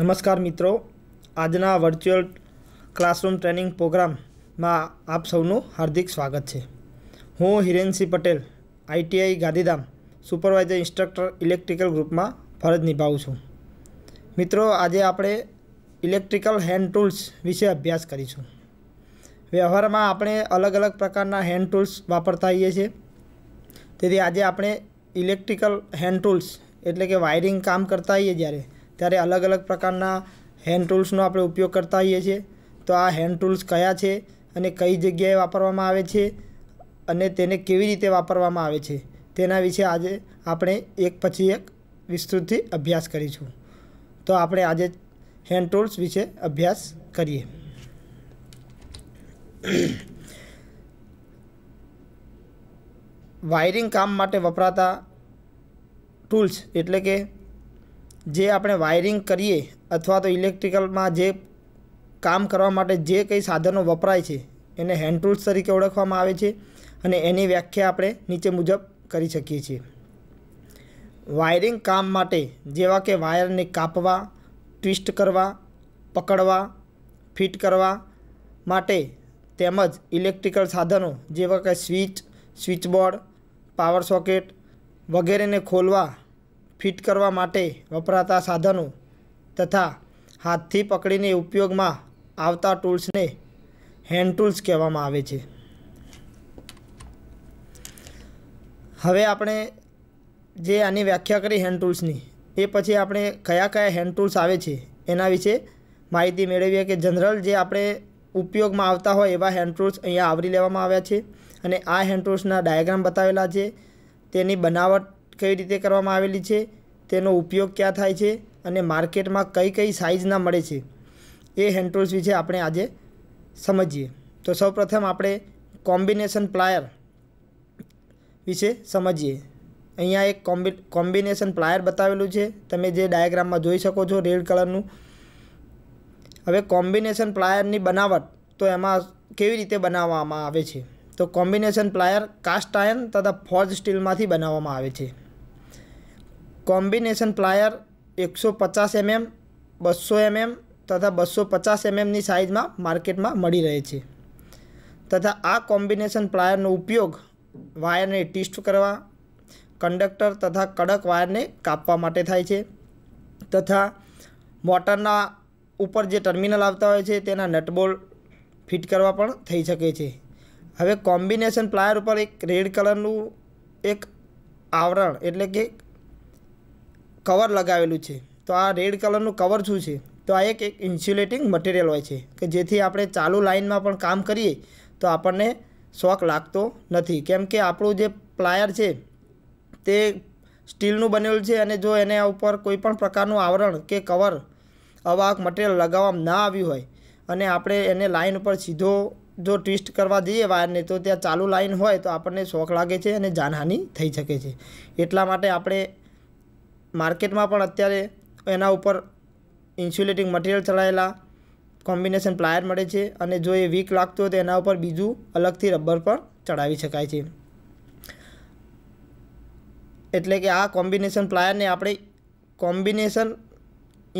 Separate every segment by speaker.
Speaker 1: નમસ્કાર મિત્રો આજના વર્ચ્યુઅલ ક્લાસરૂમ ટ્રેનિંગ પ્રોગ્રામમાં આપ સૌનું હાર્દિક સ્વાગત છે હું Hirensinh Patel ITI Gandhidham supervisor instructor electrical ગ્રુપમાં ફરજ નિભાવું છું મિત્રો આજે આપણે ઇલેક્ટ્રિકલ હેન્ડ ટૂલ્સ વિશે અભ્યાસ કરીશું વ્યવહારમાં આપણે અલગ અલગ પ્રકારના હેન્ડ ટૂલ્સ વાપરતા હોઈએ છીએ તેથી આજે આપણે ઇલેક્ટ્રિકલ હેન્ડ ટૂલ્સ એટલે કે વાયરિંગ કામ કરતા હોઈએ જ્યારે ત્યારે અલગ અલગ પ્રકારના હેન્ડ ટૂલ્સનો આપણે ઉપયોગ કરતા હોઈએ છીએ તો આ હેન્ડ ટૂલ્સ કયા છે અને કઈ જગ્યાએ વાપરવામાં આવે છે અને તેને કેવી રીતે વાપરવામાં આવે છે તેના વિશે આજે આપણે એક પછી એક વિસ્તૃતથી અભ્યાસ કરીશું તો આપણે આજે હેન્ડ ટૂલ્સ વિશે અભ્યાસ કરીએ વાયરિંગ કામ માટે વપરાતા ટૂલ્સ એટલે કે જે આપણે વાયરિંગ કરીએ અથવા તો ઇલેક્ટ્રિકલમાં જે કામ કરવા માટે જે કંઈ સાધનો વપરાય છે એને હેન્ડ ટૂલ્સ તરીકે ઓળખવામાં આવે છે અને એની વ્યાખ્યા આપણે નીચે મુજબ કરી શકીએ છીએ વાયરિંગ કામ માટે જેવા કે વાયરને કાપવા ટ્વિસ્ટ કરવા પકડવા ફિટ કરવા માટે તેમજ ઇલેક્ટ્રિકલ સાધનો જેવા કે સ્વિચ સ્વિચબોર્ડ પાવર સોકેટ વગેરેને ખોલવા ફિટ કરવા માટે વપરાતા સાધનો તથા હાથથી પકડીને ઉપયોગમાં આવતા ટૂલ્સને હેન્ડ ટૂલ્સ કહેવામાં આવે છે હવે આપણે જે આની વ્યાખ્યા કરી હેન્ડ ટૂલ્સની એ પછી આપણે કયા કયા હેન્ડ ટૂલ્સ આવે છે એના વિશે માહિતી મેળવીએ કે જનરલ જે આપણે ઉપયોગમાં આવતા હોય એવા હેન્ડ ટૂલ્સ અહીંયા આવરી લેવામાં આવ્યા છે અને આ હેન્ડ ટૂલ્સના ડાયાગ્રામ બતાવેલા છે તેની બનાવટ કઈ રીતે કરવામાં આવેલી છે તેનો ઉપયોગ ક્યાં થાય છે અને માર્કેટમાં કઈ કઈ સાઇઝના મળે છે એ હેન્ડ ટૂલ્સ વિશે આપણે આજે સમજીએ તો સૌપ્રથમ આપણે કોમ્બિનેશન પ્લાયર વિશે સમજીએ અહીંયા એક કોમ્બિ કોમ્બિનેશન પ્લાયર બતાવેલું છે તમે જે ડાયાગ્રામમાં જોઈ શકો છો રેડ કલરનું હવે કોમ્બિનેશન પ્લાયરની બનાવટ તો એમાં કેવી રીતે બનાવવામાં આવે છે તો કોમ્બિનેશન પ્લાયર કાસ્ટ આયર્ન તથા ફોર્જ સ્ટીલમાંથી બનાવવામાં આવે છે કોમ્બિનેશન પ્લાયર એકસો પચાસ એમએમ બસો એમએમ તથા બસો પચાસ એમએમની સાઇઝમાં માર્કેટમાં મળી રહે છે તથા આ કોમ્બિનેશન પ્લાયરનો ઉપયોગ વાયરને ટીસ્ટ કરવા કંડક્ટર તથા કડક વાયરને કાપવા માટે થાય છે તથા મોટરના ઉપર જે ટર્મિનલ આવતા હોય છે તેના નટબોલ ફિટ કરવા પણ થઈ શકે છે હવે કોમ્બિનેશન પ્લાયર ઉપર એક રેડ કલરનું એક આવરણ એટલે કે કવર લગાવેલું છે તો આ રેડ કલરનું કવર શું છે તો આ એક એક ઇન્સ્યુલેટિંગ મટીરિયલ હોય છે કે જેથી આપણે ચાલુ લાઇનમાં પણ કામ કરીએ તો આપણને શોખ લાગતો નથી કેમ કે આપણું જે પ્લાયર છે તે સ્ટીલનું બનેલું છે અને જો એના ઉપર કોઈ પણ પ્રકારનું આવરણ કે કવર અવાહક મટીરિયલ લગાવવામાં ના આવ્યું હોય અને આપણે એને લાઇન ઉપર સીધો જો ટ્વિસ્ટ કરવા જઈએ વાયરને તો ત્યાં ચાલુ લાઇન હોય તો આપણને શોખ લાગે છે અને જાનહાનિ થઈ શકે છે એટલા માટે આપણે માર્કેટમાં પણ અત્યારે એના ઉપર ઇન્સ્યુલેટિંગ મટીરિયલ ચડાયેલા કોમ્બિનેશન પ્લાયર મળે છે અને જો એ વીક લાગતું હોય તો એના ઉપર બીજું અલગથી રબર પણ ચડાવી શકાય છે એટલે કે આ કોમ્બિનેશન પ્લાયરને આપણે કોમ્બિનેશન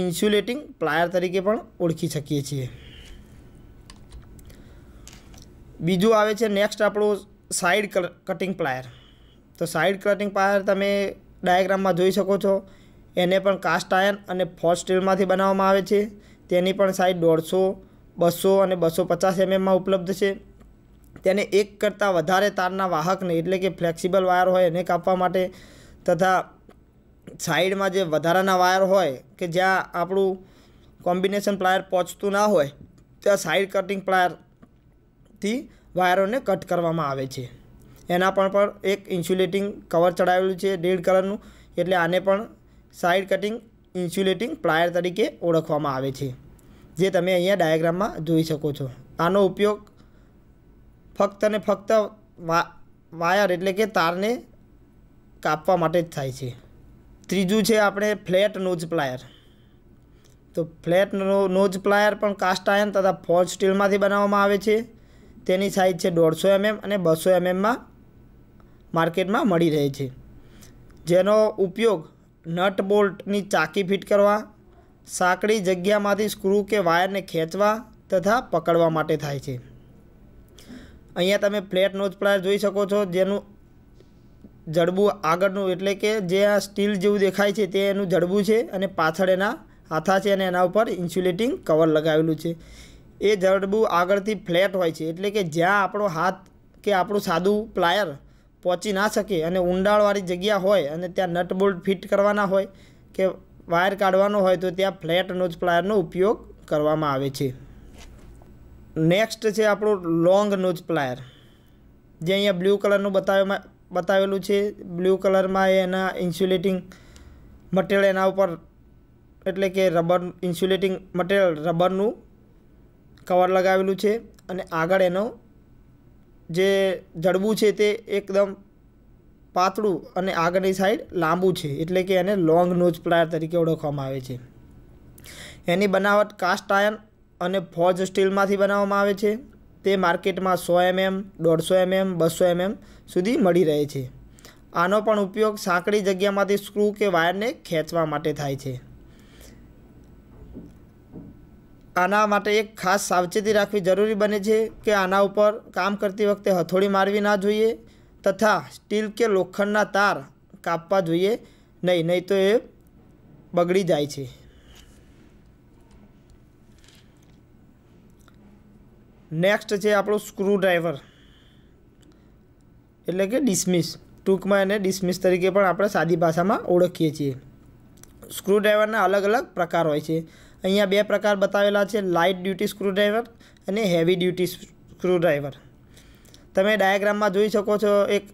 Speaker 1: ઇન્સ્યુલેટિંગ પ્લાયર તરીકે પણ ઓળખી શકીએ છીએ બીજું આવે છે નેક્સ્ટ આપણું સાઇડ કટિંગ પ્લાયર તો સાઇડ કટિંગ પ્લાયર તમે ડાયાગ્રામમાં જોઈ શકો છો એને પણ કાસ્ટ આયર્ન અને ફોર્સ સ્ટીલમાંથી બનાવવામાં આવે છે તેની પણ સાઈઝ દોઢસો બસો અને બસો પચાસ એમએમમાં ઉપલબ્ધ છે તેને એક કરતાં વધારે તારના વાહકને એટલે કે ફ્લેક્સિબલ વાયર હોય એને કાપવા માટે તથા સાઈડમાં જે વધારાના વાયર હોય કે જ્યાં આપણું કોમ્બિનેશન પ્લાયર પહોંચતું ના હોય ત્યાં સાઈડ કટિંગ પ્લાયરથી વાયરોને કટ કરવામાં આવે છે એના પણ પર એક ઇન્સ્યુલેટિંગ કવર ચડાવેલું છે રેડ કલરનું એટલે આને પણ સાઇડ કટિંગ ઇન્સ્યુલેટિંગ પ્લાયર તરીકે ઓળખવામાં આવે છે જે તમે અહીંયા ડાયાગ્રામમાં જોઈ શકો છો આનો ઉપયોગ ફક્ત અને ફક્ત વાયર એટલે કે તારને કાપવા માટે જ થાય છે ત્રીજું છે આપણે ફ્લેટ નોઝ પ્લાયર તો ફ્લેટ નોઝ પ્લાયર પણ કાસ્ટ આયર્ન તથા ફોર્જ સ્ટીલમાંથી બનાવવામાં આવે છે તેની સાઇઝ છે દોઢસો એમએમ અને બસો એમએમમાં માર્કેટમાં મળી રહે છે જેનો ઉપયોગ નટ બોલ્ટની ચાકી ફિટ કરવા સાંકડી જગ્યામાંથી સ્ક્રૂ કે વાયરને ખેંચવા તથા પકડવા માટે થાય છે અહીંયા તમે ફ્લેટ નોચ પ્લાયર જોઈ શકો છો જેનું જડબું આગળનું એટલે કે જે આ સ્ટીલ જેવું દેખાય છે તે એનું જડબું છે અને પાછળ એના હાથા છે અને એના ઉપર ઇન્સ્યુલેટિંગ કવર લગાવેલું છે એ જડબું આગળથી ફ્લેટ હોય છે એટલે કે જ્યાં આપણો હાથ કે આપણું સાદું પ્લાયર પહોંચી ના શકે અને ઊંડાણવાળી જગ્યા હોય અને ત્યાં નટબોલ્ટ ફિટ કરવાના હોય કે વાયર કાઢવાનો હોય તો ત્યાં ફ્લેટ નોઝ પ્લાયરનો ઉપયોગ કરવામાં આવે છે નેક્સ્ટ છે આપણું લોંગ નોઝ પ્લાયર જે અહીંયા બ્લુ કલરનું બતાવવામાં બતાવેલું છે બ્લુ કલરમાં એના ઇન્સ્યુલેટિંગ મટીરિયલ એના ઉપર એટલે કે રબર ઇન્સ્યુલેટિંગ મટીરિયલ રબરનું કવર લગાવેલું છે અને આગળ એનો જે જડબું છે તે એકદમ પાતળું અને આગળની સાઈડ લાંબુ છે એટલે કે એને લોંગ નોજ પ્લાયર તરીકે ઓળખવામાં આવે છે એની બનાવટ કાસ્ટ આયર્ન અને ફોજ સ્ટીલમાંથી બનાવવામાં આવે છે તે માર્કેટમાં સો એમએમ દોઢસો એમએમ બસો એમએમ સુધી મળી રહે છે આનો પણ ઉપયોગ સાંકડી જગ્યામાંથી સ્ક્રૂ કે વાયરને ખેંચવા માટે થાય છે આના માટે એક ખાસ સાવચેતી રાખવી જરૂરી બને છે કે આના ઉપર કામ કરતી વખતે હથોડી મારવી ના જોઈએ તથા સ્ટીલ કે લોખંડના તાર કાપવા જોઈએ નહીં નહીં તો એ બગડી જાય છે નેક્સ્ટ છે આપણું સ્ક્રૂડ્રાઈવર એટલે કે ડિસમિસ ટૂંકમાં એને ડિસમિસ તરીકે પણ આપણે સાદી ભાષામાં ઓળખીએ છીએ સ્ક્રૂડ્રાઈવરના અલગ અલગ પ્રકાર હોય છે અહીંયા બે પ્રકાર બતાવેલા છે લાઇટ ડ્યુટી સ્ક્રૂડ્રાઈવર અને હેવી ડ્યુટી સ્ક્રૂડ્રાઈવર તમે ડાયાગ્રામમાં જોઈ શકો છો એક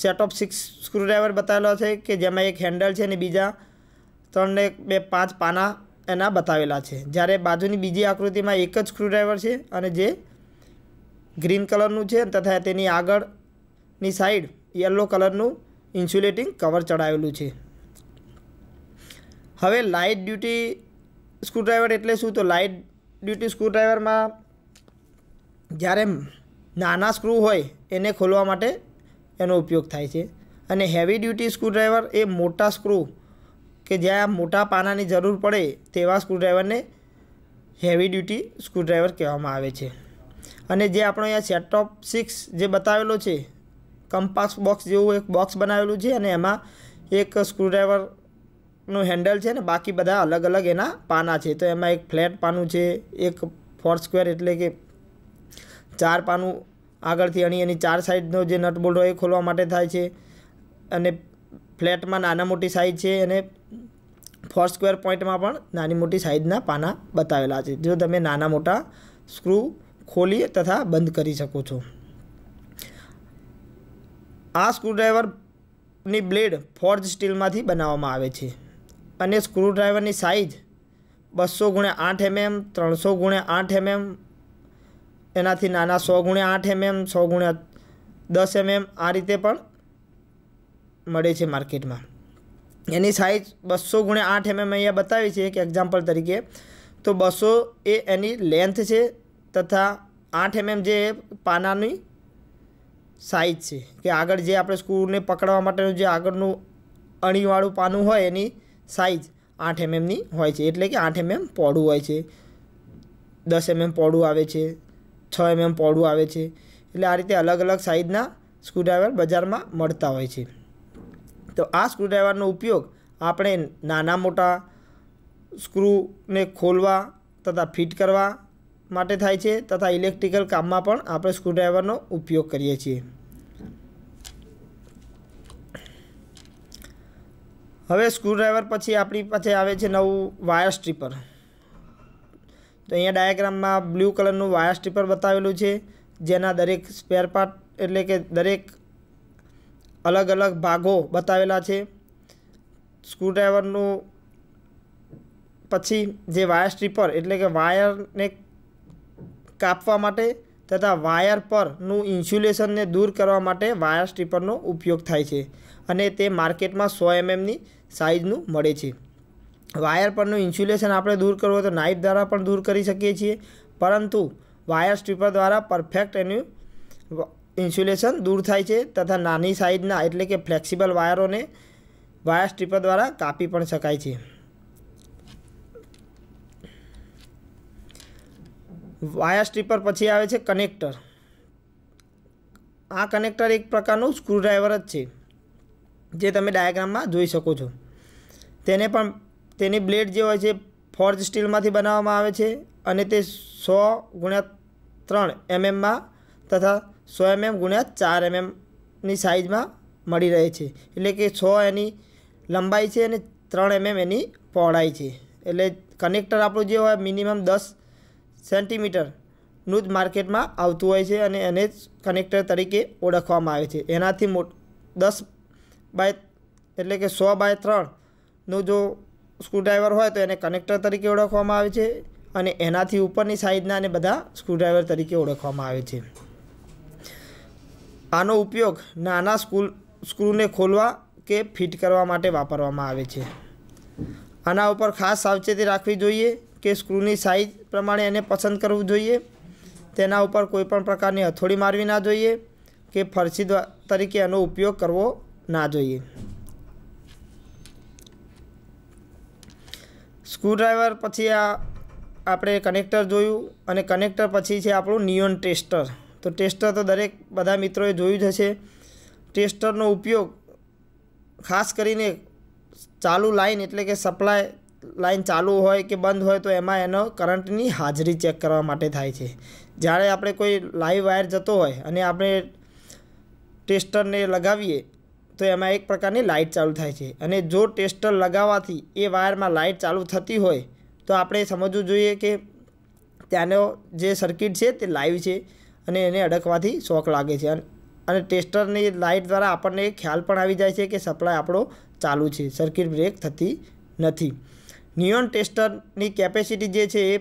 Speaker 1: સેટ ઓફ સિક્સ સ્ક્રૂડ્રાઈવર બતાવેલો છે કે જેમાં એક હેન્ડલ છે અને બીજા ત્રણને બે પાંચ પાના એના બતાવેલા છે જ્યારે બાજુની બીજી આકૃતિમાં એક જ સ્ક્રૂડ્રાઈવર છે અને જે ગ્રીન કલરનું છે તથા તેની આગળની સાઈડ યલો કલરનું ઇન્સ્યુલેટિંગ કવર ચડાવેલું છે હવે લાઇટ ડ્યુટી સ્ક્રૂડ્રાઈવર એટલે શું તો લાઇટ ડ્યુટી સ્ક્રૂડ્રાઈવરમાં જ્યારે નાના સ્ક્રૂ હોય એને ખોલવા માટે એનો ઉપયોગ થાય છે અને હેવી ડ્યુટી સ્ક્રૂડ્રાઈવર એ મોટા સ્ક્રૂ કે જ્યાં મોટા પાનાની જરૂર પડે તેવા સ્ક્રૂડ્રાઈવરને હેવી ડ્યુટી સ્ક્રૂડ્રાઈવર કહેવામાં આવે છે અને જે આપણો અહીંયા સેટટોપ સિક્સ જે બતાવેલો છે કંપાસ બોક્સ જેવું એક બોક્સ બનાવેલું છે અને એમાં એક સ્ક્રૂડ્રાઈવર નું હેન્ડલ છે ને બાકી બધા અલગ અલગ એના પાના છે તો એમાં એક ફ્લેટ પાનું છે એક ફોર સ્ક્વેર એટલે કે ચાર પાનું આગળથી અણી એની ચાર સાઈડનો જે નટ હોય એ ખોલવા માટે થાય છે અને ફ્લેટમાં નાના મોટી સાઈઝ છે અને ફોર સ્ક્વેર પોઈન્ટમાં પણ નાની મોટી સાઈઝના પાના બતાવેલા છે જો તમે નાના મોટા સ્ક્રુ ખોલી તથા બંધ કરી શકો છો આ સ્ક્રૂડ્રાઈવરની બ્લેડ ફોર્જ સ્ટીલમાંથી બનાવવામાં આવે છે અને સ્ક્રૂડ્રાઈવરની સાઇઝ બસો ગુણ્યા આઠ એમએમ ત્રણસો ગુણ્યા આઠ એમએમ એનાથી નાના સો ગુણ્યા આઠ એમએમ સો ગુણ્યા દસ એમએમ આ રીતે પણ મળે છે માર્કેટમાં એની સાઇઝ બસો ગુણ્યા આઠ એમએમ અહીંયા બતાવી છે એક એક્ઝામ્પલ તરીકે તો બસો એ એની લેન્થ છે તથા આઠ એમએમ જે પાનાની સાઇઝ છે કે આગળ જે આપણે સ્ક્રૂને પકડવા માટેનું જે આગળનું અણીવાળું પાનું હોય એની સાઇઝ આઠ એમએમની હોય છે એટલે કે આઠ એમએમ પોડું હોય છે દસ એમએમ પોડું આવે છે છ એમએમ પોડું આવે છે એટલે આ રીતે અલગ અલગ સાઇઝના સ્ક્રૂડ્રાઈવર બજારમાં મળતા હોય છે તો આ સ્ક્રૂડ્રાઈવરનો ઉપયોગ આપણે નાના મોટા સ્ક્રૂને ખોલવા તથા ફિટ કરવા માટે થાય છે તથા ઇલેક્ટ્રિકલ કામમાં પણ આપણે સ્ક્રૂડ્રાઈવરનો ઉપયોગ કરીએ છીએ હવે સ્ક્રૂડ્રાઈવર પછી આપણી પાસે આવે છે નવું વાયર સ્ટ્રીપર તો અહીંયા ડાયાગ્રામમાં બ્લુ કલરનું વાયર સ્ટ્રીપર બતાવેલું છે જેના દરેક સ્પેર પાર્ટ એટલે કે દરેક અલગ અલગ ભાગો બતાવેલા છે સ્ક્રૂડ્રાઈવરનું પછી જે વાયર સ્ટ્રીપર એટલે કે વાયરને કાપવા માટે તથા વાયર પરનું ઇન્સ્યુલેશનને દૂર કરવા માટે વાયર સ્ટ્રીપરનો ઉપયોગ થાય છે અને તે માર્કેટમાં સો એમએમની સાઇઝનું મળે છે વાયર પરનું ઇન્સ્યુલેશન આપણે દૂર કરવું હોય તો નાઇફ દ્વારા પણ દૂર કરી શકીએ છીએ પરંતુ વાયર સ્ટ્રીપર દ્વારા પરફેક્ટ એનું ઇન્સ્યુલેશન દૂર થાય છે તથા નાની સાઇઝના એટલે કે ફ્લેક્સિબલ વાયરોને વાયર સ્ટ્રીપર દ્વારા કાપી પણ શકાય છે વાયર સ્ટ્રીપર પછી આવે છે કનેક્ટર આ કનેક્ટર એક પ્રકારનું સ્ક્રૂડ્રાઈવર જ છે જે તમે ડાયાગ્રામમાં જોઈ શકો છો તેને પણ તેની બ્લેડ જે હોય છે ફોર્જ સ્ટીલમાંથી બનાવવામાં આવે છે અને તે સો ગુણ્યા ત્રણ એમએમમાં તથા સો એમએમ ગુણ્યા ચાર એમએમની સાઇઝમાં મળી રહે છે એટલે કે સો એની લંબાઈ છે અને ત્રણ એમએમ એની પહોળાઈ છે એટલે કનેક્ટર આપણું જે હોય મિનિમમ દસ સેન્ટીમીટરનું જ માર્કેટમાં આવતું હોય છે અને એને જ કનેક્ટર તરીકે ઓળખવામાં આવે છે એનાથી મોટ દસ બાય એટલે કે સો બાય ત્રણનું જો સ્ક્રૂડ્રાઈવર હોય તો એને કનેક્ટર તરીકે ઓળખવામાં આવે છે અને એનાથી ઉપરની સાઈઝના અને બધા સ્ક્રૂડ્રાઈવર તરીકે ઓળખવામાં આવે છે આનો ઉપયોગ નાના સ્કૂલ સ્ક્રૂને ખોલવા કે ફિટ કરવા માટે વાપરવામાં આવે છે આના ઉપર ખાસ સાવચેતી રાખવી જોઈએ કે સ્ક્રૂની સાઇઝ પ્રમાણે એને પસંદ કરવું જોઈએ તેના ઉપર કોઈપણ પ્રકારની હથોડી મારવી ના જોઈએ કે ફરસી તરીકે એનો ઉપયોગ કરવો ના જોઈએ સ્ક્રૂડ્રાઈવર પછી આ આપણે કનેક્ટર જોયું અને કનેક્ટર પછી છે આપણું નિયોન ટેસ્ટર તો ટેસ્ટર તો દરેક બધા મિત્રોએ જોયું જ હશે ટેસ્ટરનો ઉપયોગ ખાસ કરીને ચાલુ લાઈન એટલે કે સપ્લાય લાઈન ચાલુ હોય કે બંધ હોય તો એમાં એનો કરંટની હાજરી ચેક કરવા માટે થાય છે જ્યારે આપણે કોઈ લાઈવ વાયર જતો હોય અને આપણે ટેસ્ટરને લગાવીએ તો એમાં એક પ્રકારની લાઇટ ચાલુ થાય છે અને જો ટેસ્ટર લગાવવાથી એ વાયરમાં લાઇટ ચાલુ થતી હોય તો આપણે સમજવું જોઈએ કે ત્યાંનો જે સર્કિટ છે તે લાઈવ છે અને એને અડકવાથી શોખ લાગે છે અને ટેસ્ટરની લાઇટ દ્વારા આપણને ખ્યાલ પણ આવી જાય છે કે સપ્લાય આપણો ચાલુ છે સર્કિટ બ્રેક થતી નથી નિયોન ટેસ્ટરની કેપેસિટી જે છે એ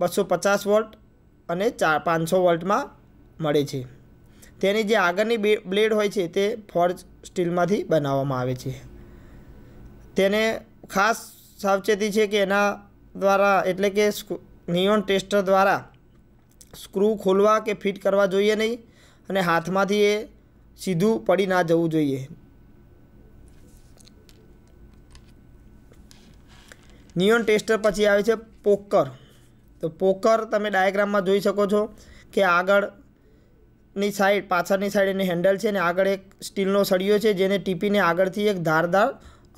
Speaker 1: બસો પચાસ વોલ્ટ અને ચાર પાંચસો વોલ્ટમાં મળે છે તેની જે આગળની બ્લેડ હોય છે તે ફોર્જ સ્ટીલમાંથી બનાવવામાં આવે છે તેને ખાસ સાવચેતી છે કે એના દ્વારા એટલે કે નિયોન ટેસ્ટર દ્વારા સ્ક્રૂ ખોલવા કે ફિટ કરવા જોઈએ નહીં અને હાથમાંથી એ સીધું પડી ના જવું જોઈએ નિયોન ટેસ્ટર પછી આવે છે પોકર તો પોકર તમે ડાયાગ્રામમાં જોઈ શકો છો કે આગળ ની સાઈડ પાછળની સાઈડ એની હેન્ડલ છે ને આગળ એક સ્ટીલનો સળિયો છે જેને ટીપીને આગળથી એક ધારદાર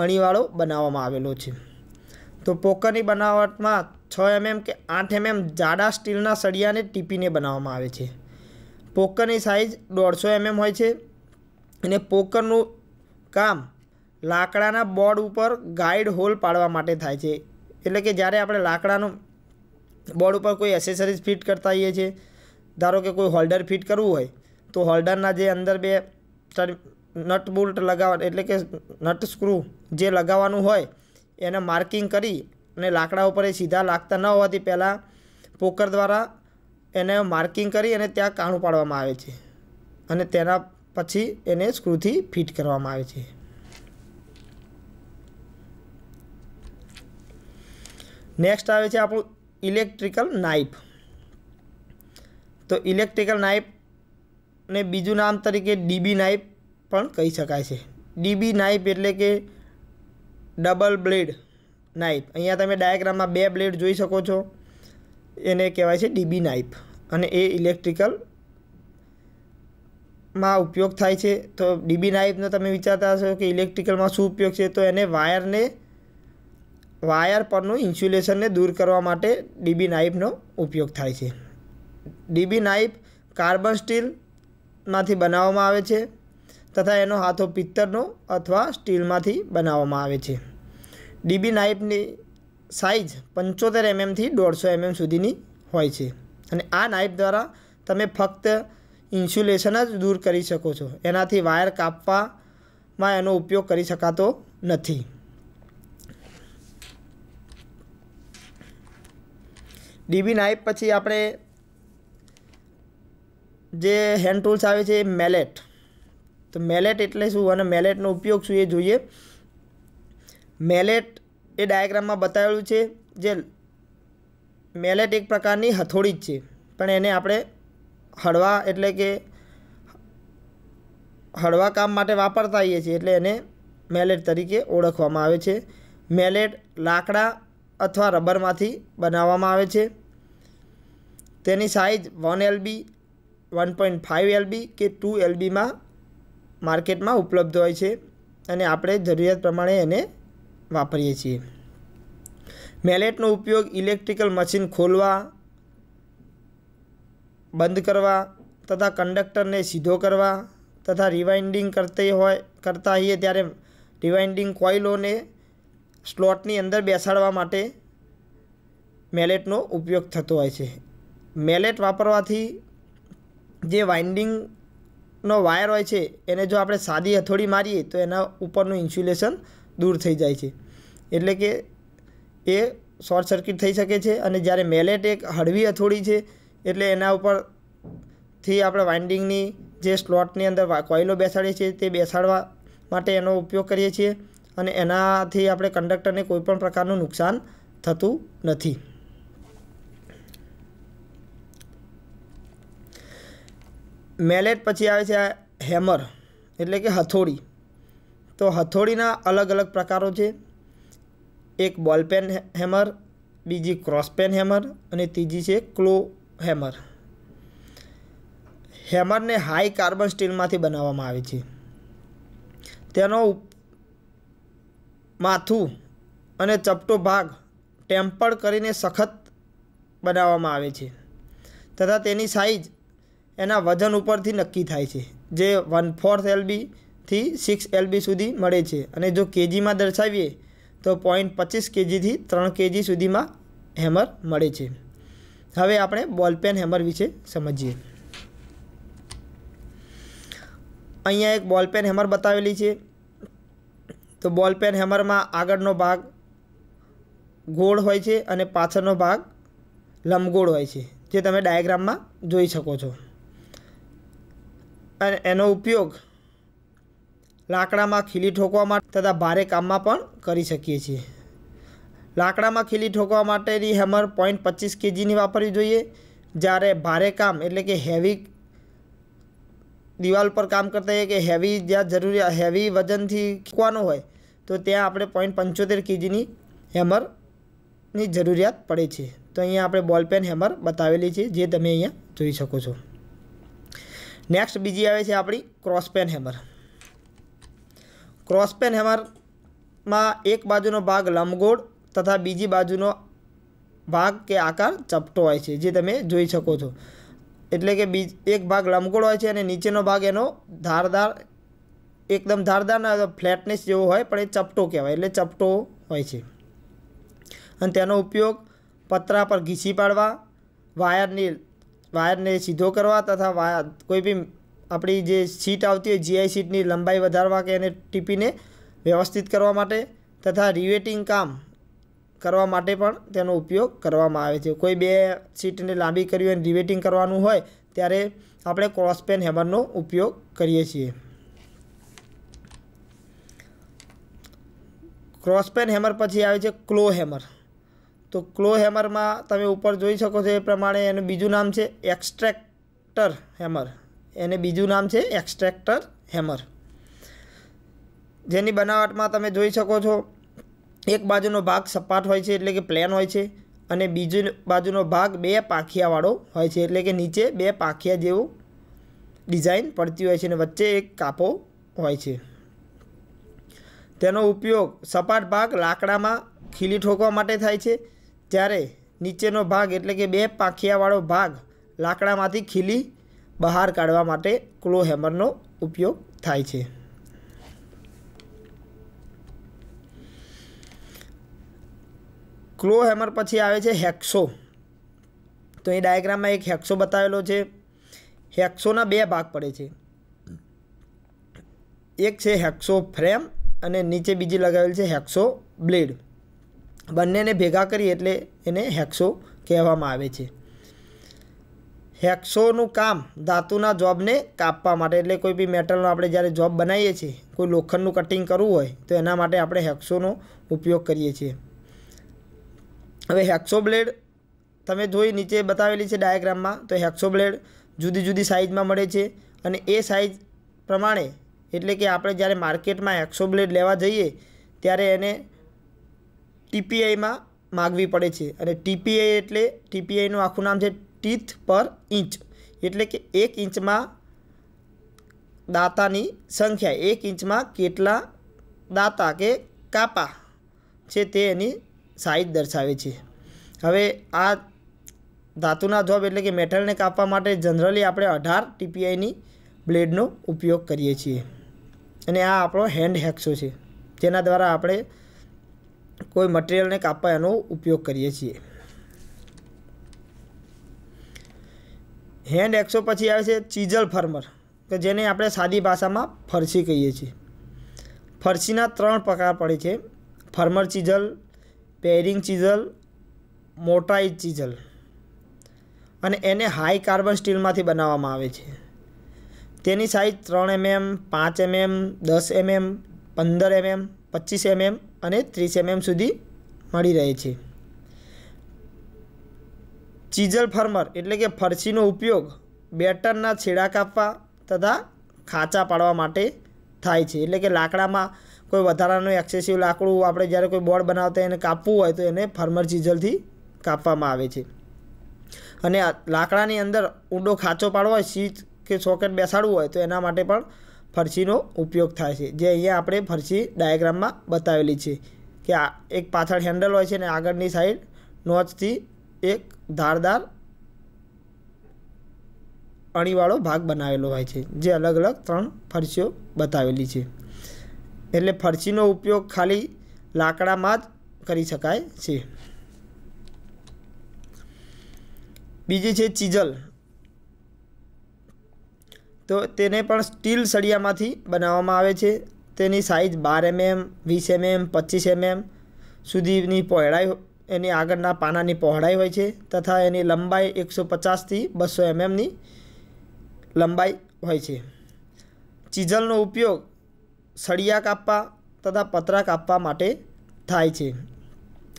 Speaker 1: અણીવાળો બનાવવામાં આવેલો છે તો પોકરની બનાવટમાં છ એમએમ કે આઠ એમએમ જાડા સ્ટીલના સળિયાને ટીપીને બનાવવામાં આવે છે પોકરની સાઇઝ દોઢસો એમએમ હોય છે અને પોકરનું કામ લાકડાના બોર્ડ ઉપર ગાઈડ હોલ પાડવા માટે થાય છે એટલે કે જ્યારે આપણે લાકડાનું બોર્ડ ઉપર કોઈ એસેસરીઝ ફિટ કરતા હોઈએ છીએ ધારો કે કોઈ હોલ્ડર ફિટ કરવું હોય તો હોલ્ડરના જે અંદર બે નટ બોલ્ટ લગાવવા એટલે કે નટ સ્ક્રૂ જે લગાવવાનું હોય એને માર્કિંગ કરી અને લાકડા ઉપર એ સીધા લાગતા ન હોવાથી પહેલાં પોકર દ્વારા એને માર્કિંગ કરી અને ત્યાં કાણું પાડવામાં આવે છે અને તેના પછી એને સ્ક્રૂથી ફિટ કરવામાં આવે છે નેક્સ્ટ આવે છે આપણું ઇલેક્ટ્રિકલ નાઇફ તો ઇલેક્ટ્રિકલ નાઇફને બીજું નામ તરીકે ડીબી નાઇફ પણ કહી શકાય છે ડીબી નાઇફ એટલે કે ડબલ બ્લેડ નાઇફ અહીંયા તમે ડાયાગ્રામમાં બે બ્લેડ જોઈ શકો છો એને કહેવાય છે ડીબી નાઇફ અને એ ઇલેક્ટ્રિકલ માં ઉપયોગ થાય છે તો ડીબી નાઇફનો તમે વિચારતા હશો કે ઇલેક્ટ્રિકલમાં શું ઉપયોગ છે તો એને વાયરને વાયર પરનું ઇન્સ્યુલેશનને દૂર કરવા માટે ડીબી નાઇફનો ઉપયોગ થાય છે ડીબી નાઇફ કાર્બન સ્ટીલમાંથી બનાવવામાં આવે છે તથા એનો હાથો પિત્તળનો અથવા સ્ટીલમાંથી બનાવવામાં આવે છે ડીબી નાઇફની સાઇઝ પંચોતેર એમએમથી દોઢસો એમએમ સુધીની હોય છે અને આ નાઇફ દ્વારા તમે ફક્ત ઇન્સ્યુલેશન જ દૂર કરી શકો છો એનાથી વાયર કાપવામાં એનો ઉપયોગ કરી શકાતો નથી ડીબી નાઇફ પછી આપણે જે હેન્ડ ટૂલ્સ આવે છે એ મેલેટ તો મેલેટ એટલે શું અને મેલેટનો ઉપયોગ શું એ જોઈએ મેલેટ એ ડાયાગ્રામમાં બતાવેલું છે જે મેલેટ એક પ્રકારની હથોડી જ છે પણ એને આપણે હળવા એટલે કે હળવા કામ માટે વાપરતા હોઈએ છીએ એટલે એને મેલેટ તરીકે ઓળખવામાં આવે છે મેલેટ લાકડા અથવા રબરમાંથી બનાવવામાં આવે છે તેની size one LB one point five LB કે ટુ એલબીમાં માર્કેટમાં ઉપલબ્ધ હોય છે અને આપણે જરૂરિયાત પ્રમાણે એને વાપરીએ છીએ મેલેટનો ઉપયોગ ઇલેક્ટ્રિકલ મશીન ખોલવા બંધ કરવા તથા કંડક્ટરને સીધો કરવા તથા રિવાઇન્ડિંગ કરતી હોય કરતા હોઈએ ત્યારે રિવાઇન્ડિંગ કોઇલોને સ્લોટની અંદર બેસાડવા માટે મેલેટનો ઉપયોગ થતો હોય છે મેલેટ વાપરવાથી જે વાઇન્ડિંગનો વાયર હોય છે એને જો આપણે સાદી હથોડી મારીએ તો એના ઉપરનું ઇન્સ્યુલેશન દૂર થઈ જાય છે એટલે કે એ શોર્ટ સર્કિટ થઈ શકે છે અને જ્યારે મેલેટ એક હળવી હથોડી છે એટલે એના ઉપરથી આપણે વાઇન્ડિંગની જે સ્લોટની અંદર કોઈલો બેસાડીએ છીએ તે બેસાડવા માટે એનો ઉપયોગ કરીએ છીએ અને એનાથી આપણે કંડક્ટરને કોઈપણ પ્રકારનું નુકસાન થતું નથી મેલેટ પછી આવે છે હેમર એટલે કે હથોડી તો હથોડીના અલગ અલગ પ્રકારો છે એક બોલપેન હેમર બીજી ક્રોસપેન હેમર અને ત્રીજી છે ક્લો હેમર હેમરને હાઈ કાર્બન સ્ટીલમાંથી બનાવવામાં આવે છે તેનો માથું અને ચપટો ભાગ ટેમ્પર કરીને સખત બનાવવામાં આવે છે તથા તેની સાઈઝ એના વજન ઉપરથી નક્કી થાય છે જે વન ફોર્થ એલબીથી સિક્સ એલબી સુધી મળે છે અને જો કેજીમાં દર્શાવીએ તો પોઈન્ટ પચીસ કેજીથી ત્રણ કેજી સુધીમાં હેમર મળે છે હવે આપણે બોલપેન હેમર વિશે સમજીએ અહીંયા એક બોલપેન હેમર બતાવેલી છે તો બોલપેન હેમરમાં આગળનો ભાગ ગોળ હોય છે અને પાછળનો ભાગ લંબગોળ હોય છે જે તમે ડાયાગ્રામમાં જોઈ શકો છો અને એનો ઉપયોગ લાકડામાં ખીલી ઠોકવા માટે તથા ભારે કામમાં પણ કરી શકીએ છીએ લાકડામાં ખીલી ઠોકવા માટેની હેમર પોઈન્ટ પચીસ કેજીની વાપરવી જોઈએ જ્યારે ભારે કામ એટલે કે હેવી દિવાલ પર કામ કરતા હોઈએ કે હેવી જ્યાં જરૂરિયાત હેવી વજનથી ખીકવાનું હોય તો ત્યાં આપણે પોઈન્ટ પંચોતેર કેજીની હેમરની જરૂરિયાત પડે છે તો અહીંયા આપણે બોલપેન હેમર બતાવેલી છે જે તમે અહીંયા જોઈ શકો છો નેક્સ્ટ બીજી આવે છે આપણી ક્રોસપેન હેમર ક્રોસપેન હેમરમાં એક બાજુનો ભાગ લંબગોળ તથા બીજી બાજુનો ભાગ કે આકાર ચપટો હોય છે જે તમે જોઈ શકો છો એટલે કે બીજ એક ભાગ લંબગોળ હોય છે અને નીચેનો ભાગ એનો ધારદાર એકદમ ધારદાર ના ફ્લેટનેસ જેવો હોય પણ એ ચપટો કહેવાય એટલે ચપટો હોય છે અને તેનો ઉપયોગ પતરા પર ઘીસી પાડવા વાયરની વાયરને સીધો કરવા તથા વાયર કોઈ બી આપણી જે સીટ આવતી હોય જીઆઈ સીટની લંબાઈ વધારવા કે એને ટીપીને વ્યવસ્થિત કરવા માટે તથા રિવેટિંગ કામ કરવા માટે પણ તેનો ઉપયોગ કરવામાં આવે છે કોઈ બે સીટને લાંબી કરવી હોય રિવેટિંગ કરવાનું હોય ત્યારે આપણે ક્રોસપેન હેમરનો ઉપયોગ કરીએ છીએ ક્રોસપેન હેમર પછી આવે છે ક્લો હેમર તો ક્લો હેમરમાં તમે ઉપર જોઈ શકો છો એ પ્રમાણે એનું બીજું નામ છે એક્સ્ટ્રેક્ટર હેમર એને બીજું નામ છે એક્સ્ટ્રેક્ટર હેમર જેની બનાવટમાં તમે જોઈ શકો છો એક બાજુનો ભાગ સપાટ હોય છે એટલે કે પ્લેન હોય છે અને બીજી બાજુનો ભાગ બે પાંખિયાવાળો હોય છે એટલે કે નીચે બે પાંખિયા જેવું ડિઝાઇન પડતી હોય છે અને વચ્ચે એક કાપો હોય છે તેનો ઉપયોગ સપાટ ભાગ લાકડામાં ખીલી ઠોકવા માટે થાય છે ત્યારે નીચેનો ભાગ એટલે કે બે પાંખિયાવાળો ભાગ લાકડામાંથી ખીલી બહાર કાઢવા માટે ક્લો હેમરનો ઉપયોગ થાય છે ક્લો હેમર પછી આવે છે હેક્સો તો એ ડાયાગ્રામમાં એક હેક્સો બતાવેલો છે હેક્સોના બે ભાગ પડે છે એક છે હેક્સો ફ્રેમ અને નીચે બીજી લગાવેલ છે હેક્સો બ્લેડ બંનેને ભેગા કરી એટલે એને હેક્સો કહેવામાં આવે છે હેક્સોનું કામ ધાતુના જોબને કાપવા માટે એટલે કોઈ બી મેટલનો આપણે જ્યારે જોબ બનાવીએ છીએ કોઈ લોખંડનું કટિંગ કરવું હોય તો એના માટે આપણે હેક્સોનો ઉપયોગ કરીએ છીએ હવે હેક્સો બ્લેડ તમે જોઈ નીચે બતાવેલી છે ડાયાગ્રામમાં તો હેક્સો બ્લેડ જુદી જુદી સાઇઝમાં મળે છે અને એ સાઇઝ પ્રમાણે એટલે કે આપણે જ્યારે માર્કેટમાં હેક્સો બ્લેડ લેવા જઈએ ત્યારે એને ટીપીઆઈમાં માગવી પડે છે અને ટીપીઆઈ એટલે ટીપીઆઈનું આખું નામ છે ટીથ પર ઇંચ એટલે કે એક ઇંચમાં દાતાની સંખ્યા એક ઇંચમાં કેટલા દાંતા કે કાપા છે તે એની સાઇઝ દર્શાવે છે હવે આ ધાતુના જોબ એટલે કે મેટલને કાપવા માટે જનરલી આપણે અઢાર ટીપીઆઈની બ્લેડનો ઉપયોગ કરીએ છીએ અને આ આપણો હેન્ડ હેક્સો છે જેના દ્વારા આપણે કોઈ મટીરિયલને કાપવા એનો ઉપયોગ કરીએ છીએ હેન્ડ એક્સો પછી આવે છે ચીઝલ ફર્મર કે જેને આપણે સાદી ભાષામાં ફરસી કહીએ છીએ ફરસીના ત્રણ પ્રકાર પડે છે ફર્મર ચીઝલ પેરિંગ ચીઝલ મોટાઈ ચીઝલ અને એને હાઈ કાર્બન સ્ટીલમાંથી બનાવવામાં આવે છે તેની સાઇઝ ત્રણ એમએમ mm, પાંચ એમએમ mm, દસ એમએમ mm, પંદર એમએમ પચીસ એમએમ અને ત્રીસ એમએમ સુધી મળી રહે છે ચીઝલ ફર્મર એટલે કે ફરસીનો ઉપયોગ બેટરના છેડા કાપવા તથા ખાંચા પાડવા માટે થાય છે એટલે કે લાકડામાં કોઈ વધારાનું એક્સેસિવ લાકડું આપણે જ્યારે કોઈ બોર્ડ બનાવતા એને કાપવું હોય તો એને ફર્મર ચીઝલથી કાપવામાં આવે છે અને લાકડાની અંદર ઊંડો ખાંચો પાડવો હોય સીટ કે સોકેટ બેસાડવું હોય તો એના માટે પણ ફરશીનો ઉપયોગ થાય છે જે અહીંયા આપણે ફરશી ડાયાગ્રામમાં બતાવેલી છે કે આ એક પાછળ હેન્ડલ હોય છે અને આગળની સાઈડ નોચથી એક ધારદાર અણીવાળો ભાગ બનાવેલો હોય છે જે અલગ અલગ ત્રણ ફરસીઓ બતાવેલી છે એટલે ફરશીનો ઉપયોગ ખાલી લાકડામાં જ કરી શકાય છે બીજી છે ચીજલ તો તેને પણ સ્ટીલ સળિયામાંથી બનાવવામાં આવે છે તેની સાઇઝ બાર એમએમ વીસ એમએમ પચીસ એમએમ સુધીની પહોળાઈ એની આગળના પાનાની પહોળાઈ હોય છે તથા એની લંબાઈ એકસો પચાસથી બસો એમએમની લંબાઈ હોય છે ચીઝલનો ઉપયોગ સળિયા કાપવા તથા પતરા કાપવા માટે થાય છે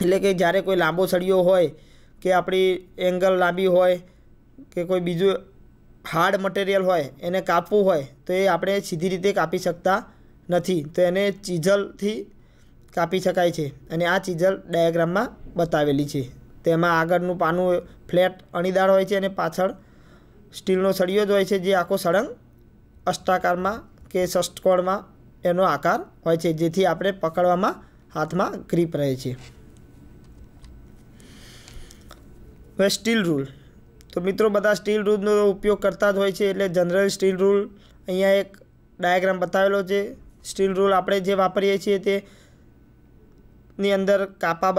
Speaker 1: એટલે કે જ્યારે કોઈ લાંબો સળિયો હોય કે આપણી એંગલ લાંબી હોય કે કોઈ બીજું હાર્ડ મટીરિયલ હોય એને કાપવું હોય તો એ આપણે સીધી રીતે કાપી શકતા નથી તો એને ચીઝલથી કાપી શકાય છે અને આ ચીઝલ ડાયાગ્રામમાં બતાવેલી છે તેમાં આગળનું પાનું ફ્લેટ અણીદાર હોય છે અને પાછળ સ્ટીલનો સળિયો જ હોય છે જે આખો સળંગ અષ્ટાકારમાં કે ષષ્ટકોણમાં એનો આકાર હોય છે જેથી આપણે પકડવામાં હાથમાં ગ્રીપ રહે છે હવે સ્ટીલ રૂલ તો મિત્રો બધા સ્ટીલ રૂલનો ઉપયોગ કરતા જ હોય છે એટલે જનરલ સ્ટીલ રૂલ અહીંયા એક ડાયાગ્રામ બતાવેલો છે સ્ટીલ રૂલ આપણે જે વાપરીએ છીએ તે ની અંદર કાપા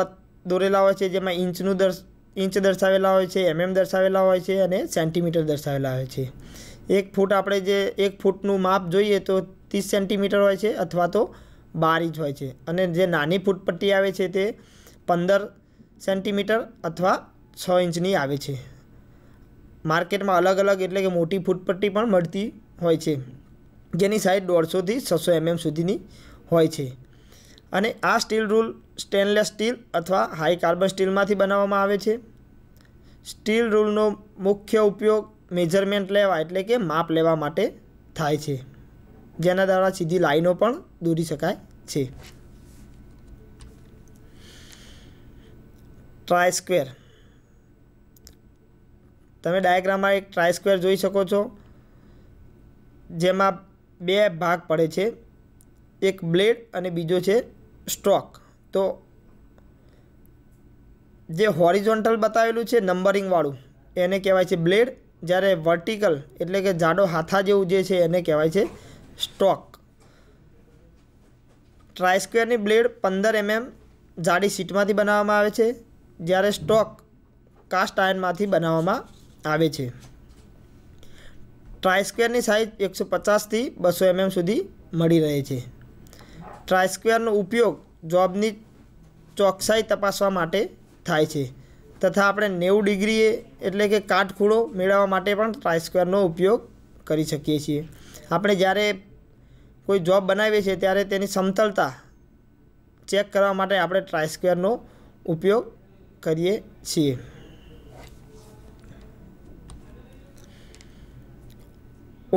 Speaker 1: દોરેલા હોય છે જેમાં ઇંચનું દર્શ ઇંચ દર્શાવેલા હોય છે એમએમ mm દર્શાવેલા હોય છે અને સેન્ટીમીટર દર્શાવેલા હોય છે એક ફૂટ આપણે જે એક ફૂટનું માપ જોઈએ તો ત્રીસ સેન્ટીમીટર હોય છે અથવા તો બાર ઇંચ હોય છે અને જે નાની ફૂટપટ્ટી આવે છે તે પંદર સેન્ટીમીટર અથવા છ ઇંચની આવે છે માર્કેટમાં અલગ અલગ એટલે કે મોટી ફૂટપટ્ટી પણ મળતી હોય છે જેની સાઇઝ દોઢસોથી છસો એમએમ mm સુધીની હોય છે અને આ સ્ટીલ રૂલ સ્ટેનલેસ સ્ટીલ અથવા હાઈ કાર્બન સ્ટીલમાંથી બનાવવામાં આવે છે સ્ટીલ રૂલનો મુખ્ય ઉપયોગ મેઝરમેન્ટ લેવા એટલે કે માપ લેવા માટે થાય છે જેના દ્વારા સીધી લાઈનો પણ દોરી શકાય છે ટ્રાય સ્ક્વેર તમે ડાયાગ્રામમાં એક ટ્રાય સ્ક્વેર જોઈ શકો છો જેમાં બે ભાગ પડે છે એક બ્લેડ અને બીજો છે સ્ટ્રોક તો જે હોરિઝોન્ટલ બતાવેલું છે નંબરિંગવાળું એને કહેવાય છે બ્લેડ જ્યારે વર્ટિકલ એટલે કે જાડો હાથા જેવું જે છે એને કહેવાય છે સ્ટ્રોક સ્ક્વેરની બ્લેડ પંદર એમએમ mm જાડી સીટમાંથી બનાવવામાં આવે છે જ્યારે સ્ટોક કાસ્ટ આયર્નમાંથી બનાવવામાં આવે છે ટ્રાય સ્ક્વેરની સાઇઝ એકસો પચાસથી બસો એમએમ સુધી મળી રહે છે ટ્રાય સ્ક્વેરનો ઉપયોગ જોબની ચોકસાઈ તપાસવા માટે થાય છે તથા આપણે નેવું ડિગ્રીએ એટલે કે કાટખૂળો મેળવવા માટે પણ ટ્રાય સ્ક્વેરનો ઉપયોગ કરી શકીએ છીએ આપણે જ્યારે કોઈ જોબ બનાવીએ છીએ ત્યારે તેની સમતલતા ચેક કરવા માટે આપણે ટ્રાય સ્ક્વેરનો ઉપયોગ કરીએ છીએ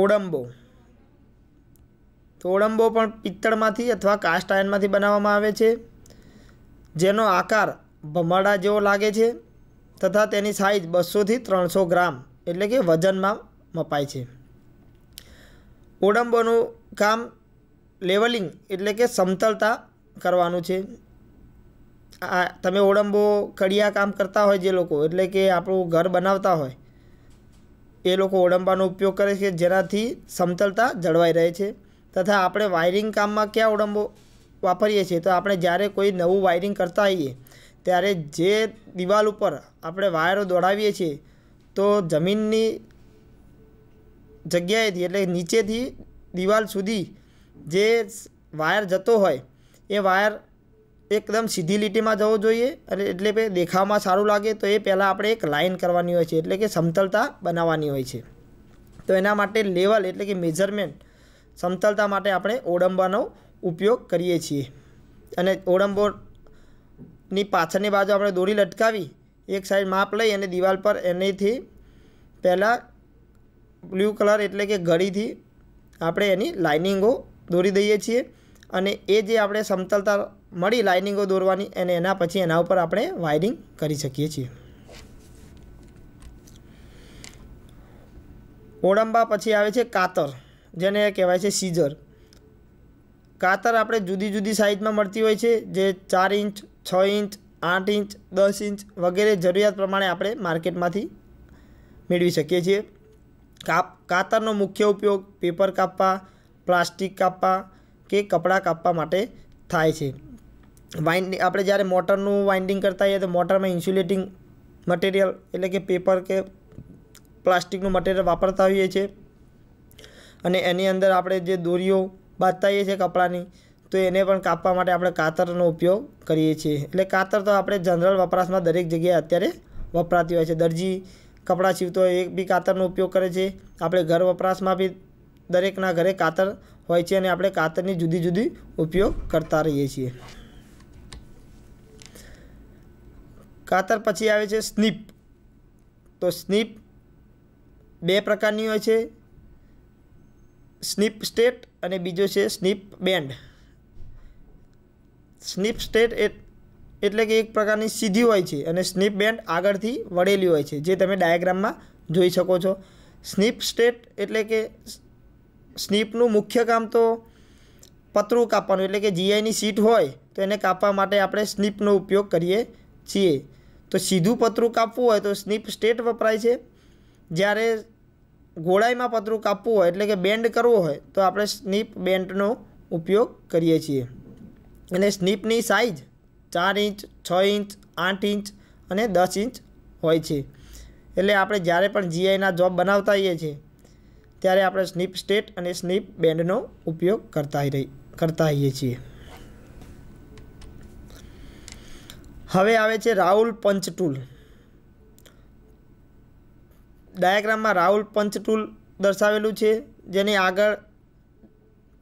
Speaker 1: ઓડંબો તો ઓડંબો પણ પિત્તળમાંથી અથવા કાસ્ટ આયનમાંથી બનાવવામાં આવે છે જેનો આકાર ભમાડા જેવો લાગે છે તથા તેની સાઇઝ બસોથી ત્રણસો ગ્રામ એટલે કે વજનમાં મપાય છે ઓડંબોનું કામ લેવલિંગ એટલે કે સમતલતા કરવાનું છે આ તમે ઓડંબો કડિયા કામ કરતા હોય જે લોકો એટલે કે આપણું ઘર બનાવતા હોય એ લોકો ઓડંબાનો ઉપયોગ કરે છે જેનાથી સમતલતા જળવાઈ રહે છે તથા આપણે વાયરિંગ કામમાં ક્યાં ઓડંબો વાપરીએ છીએ તો આપણે જ્યારે કોઈ નવું વાયરિંગ કરતા હોઈએ ત્યારે જે દિવાલ ઉપર આપણે વાયરો દોડાવીએ છીએ તો જમીનની જગ્યાએથી એટલે નીચેથી દિવાલ સુધી જે વાયર જતો હોય એ વાયર એકદમ સીધી લીટીમાં જવો જોઈએ અને એટલે કે દેખાવમાં સારું લાગે તો એ પહેલાં આપણે એક લાઇન કરવાની હોય છે એટલે કે સમતલતા બનાવવાની હોય છે તો એના માટે લેવલ એટલે કે મેઝરમેન્ટ સમતલતા માટે આપણે ઓડંબાનો ઉપયોગ કરીએ છીએ અને ઓડંબોની પાછળની બાજુ આપણે દોરી લટકાવી એક સાઈડ માપ લઈ અને દિવાલ પર એનેથી પહેલાં બ્લુ કલર એટલે કે ઘડીથી આપણે એની લાઇનિંગો દોરી દઈએ છીએ અને એ જે આપણે સમતલતા મળી લાઇનિંગો દોરવાની અને એના પછી એના ઉપર આપણે વાયરિંગ કરી શકીએ છીએ ઓળંબા પછી આવે છે કાતર જેને કહેવાય છે સીઝર કાતર આપણે જુદી જુદી સાઇઝમાં મળતી હોય છે જે ચાર ઇંચ છ ઇંચ આઠ ઇંચ દસ ઇંચ વગેરે જરૂરિયાત પ્રમાણે આપણે માર્કેટમાંથી મેળવી શકીએ છીએ કાપ કાતરનો મુખ્ય ઉપયોગ પેપર કાપવા પ્લાસ્ટિક કાપવા કે કપડાં કાપવા માટે થાય છે વાઇન્ડ આપણે જ્યારે મોટરનું વાઇન્ડિંગ કરતા હોઈએ તો મોટરમાં ઇન્સ્યુલેટિંગ મટીરિયલ એટલે કે પેપર કે પ્લાસ્ટિકનું મટીરિયલ વાપરતા હોઈએ છીએ અને એની અંદર આપણે જે દોરીઓ બાંધતા હોઈએ છીએ કપડાની તો એને પણ કાપવા માટે આપણે કાતરનો ઉપયોગ કરીએ છીએ એટલે કાતર તો આપણે જનરલ વપરાશમાં દરેક જગ્યાએ અત્યારે વપરાતી હોય છે દરજી કપડાં સીવતો હોય એક બી કાતરનો ઉપયોગ કરે છે આપણે ઘર વપરાશમાં બી દરેકના ઘરે કાતર હોય છે અને આપણે કાતરની જુદી જુદી ઉપયોગ કરતા રહીએ છીએ કાતર પછી આવે છે સ્નીપ તો સ્નીપ બે પ્રકારની હોય છે સ્નીપ સ્ટેટ અને બીજો છે સ્નીપ બેન્ડ સ્નીપ સ્ટેટ એટલે કે એક પ્રકારની સીધી હોય છે અને સ્નીપ બેન્ડ આગળથી વળેલી હોય છે જે તમે ડાયાગ્રામમાં જોઈ શકો છો સ્નીપ સ્ટેટ એટલે કે સ્નીપનું મુખ્ય કામ તો પતરું કાપવાનું એટલે કે જીઆઈની સીટ હોય તો એને કાપવા માટે આપણે સ્નીપનો ઉપયોગ કરીએ છીએ તો સીધું પતરું કાપવું હોય તો સ્નીપ સ્ટેટ વપરાય છે જ્યારે ગોળાઈમાં પતરું કાપવું હોય એટલે કે બેન્ડ કરવો હોય તો આપણે સ્નીપ બેન્ડનો ઉપયોગ કરીએ છીએ અને સ્નીપની સાઇઝ ચાર ઇંચ છ ઇંચ આઠ ઇંચ અને દસ ઇંચ હોય છે એટલે આપણે જ્યારે પણ જીઆઈના જોબ બનાવતા હોઈએ છીએ ત્યારે આપણે સ્નીપ સ્ટેટ અને સ્નીપ બેન્ડનો ઉપયોગ કરતા રહી કરતા હોઈએ છીએ હવે આવે છે રાહુલ પંચટૂલ ડાયાગ્રામમાં રાહુલ પંચટૂલ દર્શાવેલું છે જેની આગળ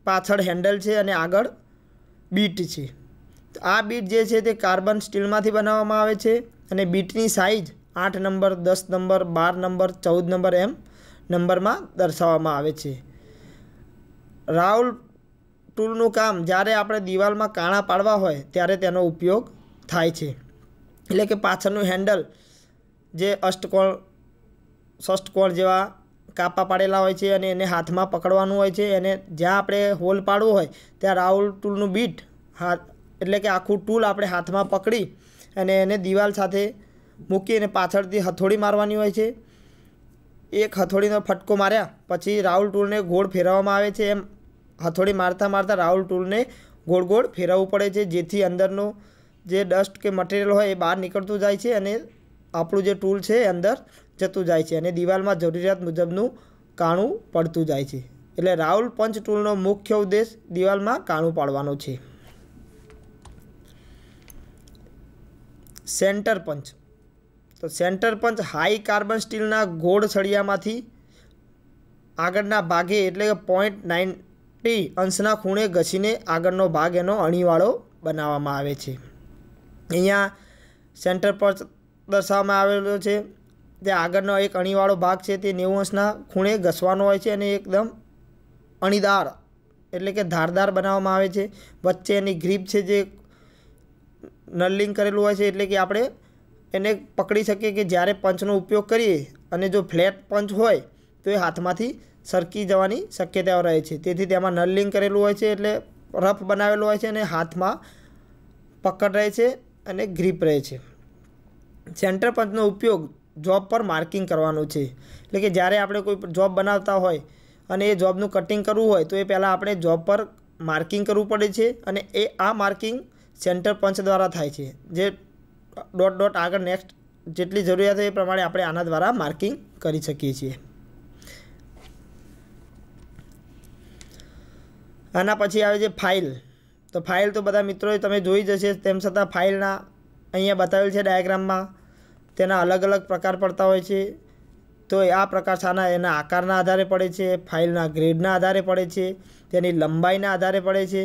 Speaker 1: પાછળ હેન્ડલ છે અને આગળ બીટ છે આ બીટ જે છે તે કાર્બન સ્ટીલમાંથી બનાવવામાં આવે છે અને બીટની સાઇઝ આઠ નંબર દસ નંબર બાર નંબર ચૌદ નંબર એમ નંબરમાં દર્શાવવામાં આવે છે રાહુલ ટૂલનું કામ જ્યારે આપણે દિવાલમાં કાણા પાડવા હોય ત્યારે તેનો ઉપયોગ થાય છે એટલે કે પાછળનું હેન્ડલ જે અષ્ટકોણ ષષ્ટકોણ જેવા કાપા પાડેલા હોય છે અને એને હાથમાં પકડવાનું હોય છે એને જ્યાં આપણે હોલ પાડવો હોય ત્યાં રાઉલ ટૂલનું બીટ હાથ એટલે કે આખું ટૂલ આપણે હાથમાં પકડી અને એને દિવાલ સાથે મૂકી અને પાછળથી હથોડી મારવાની હોય છે એક હથોડીનો ફટકો માર્યા પછી રાહુલ ટૂલને ગોળ ફેરવવામાં આવે છે એમ હથોડી મારતા મારતા રાહુલ ટૂલને ગોળ ગોળ ફેરવવું પડે છે જેથી અંદરનો જે ડસ્ટ કે મટીરિયલ હોય એ બહાર નીકળતું જાય છે અને આપણું જે ટૂલ છે એ અંદર જતું જાય છે અને દિવાલમાં જરૂરિયાત મુજબનું કાણું પડતું જાય છે એટલે રાહુલ પંચ ટૂલનો મુખ્ય ઉદ્દેશ દિવાલમાં કાણું પાડવાનો છે સેન્ટર પંચ તો સેન્ટર પંચ હાઈ કાર્બન સ્ટીલના ગોળ સળિયામાંથી આગળના ભાગે એટલે કે પોઈન્ટ નાઇન્ટી અંશના ખૂણે ઘસીને આગળનો ભાગ એનો અણીવાળો બનાવવામાં આવે છે અહીંયા સેન્ટર પર દર્શાવવામાં આવેલો છે તે આગળનો એક અણીવાળો ભાગ છે તે નેવું અંશના ખૂણે ઘસવાનો હોય છે અને એકદમ અણીદાર એટલે કે ધારદાર બનાવવામાં આવે છે વચ્ચે એની ગ્રીપ છે જે નલ્લિંગ કરેલું હોય છે એટલે કે આપણે એને પકડી શકીએ કે જ્યારે પંચનો ઉપયોગ કરીએ અને જો ફ્લેટ પંચ હોય તો એ હાથમાંથી સરકી જવાની શક્યતાઓ રહે છે તેથી તેમાં નલ્લિંગ કરેલું હોય છે એટલે રફ બનાવેલું હોય છે અને હાથમાં પકડ રહે છે અને ગ્રીપ રહે છે સેન્ટર પંચનો ઉપયોગ જોબ પર માર્કિંગ કરવાનો છે એટલે કે જ્યારે આપણે કોઈ જોબ બનાવતા હોય અને એ જોબનું કટિંગ કરવું હોય તો એ પહેલાં આપણે જોબ પર માર્કિંગ કરવું પડે છે અને એ આ માર્કિંગ સેન્ટર પંચ દ્વારા થાય છે જે ડોટ ડોટ આગળ નેક્સ્ટ જેટલી જરૂરિયાત હોય એ પ્રમાણે આપણે આના દ્વારા માર્કિંગ કરી શકીએ છીએ આના પછી આવે છે ફાઇલ તો ફાઇલ તો બધા મિત્રોએ તમે જોઈ જશે તેમ છતાં ફાઇલના અહીંયા બતાવેલ છે ડાયાગ્રામમાં તેના અલગ અલગ પ્રકાર પડતા હોય છે તો આ પ્રકાર શાના એના આકારના આધારે પડે છે ફાઇલના ગ્રેડના આધારે પડે છે તેની લંબાઈના આધારે પડે છે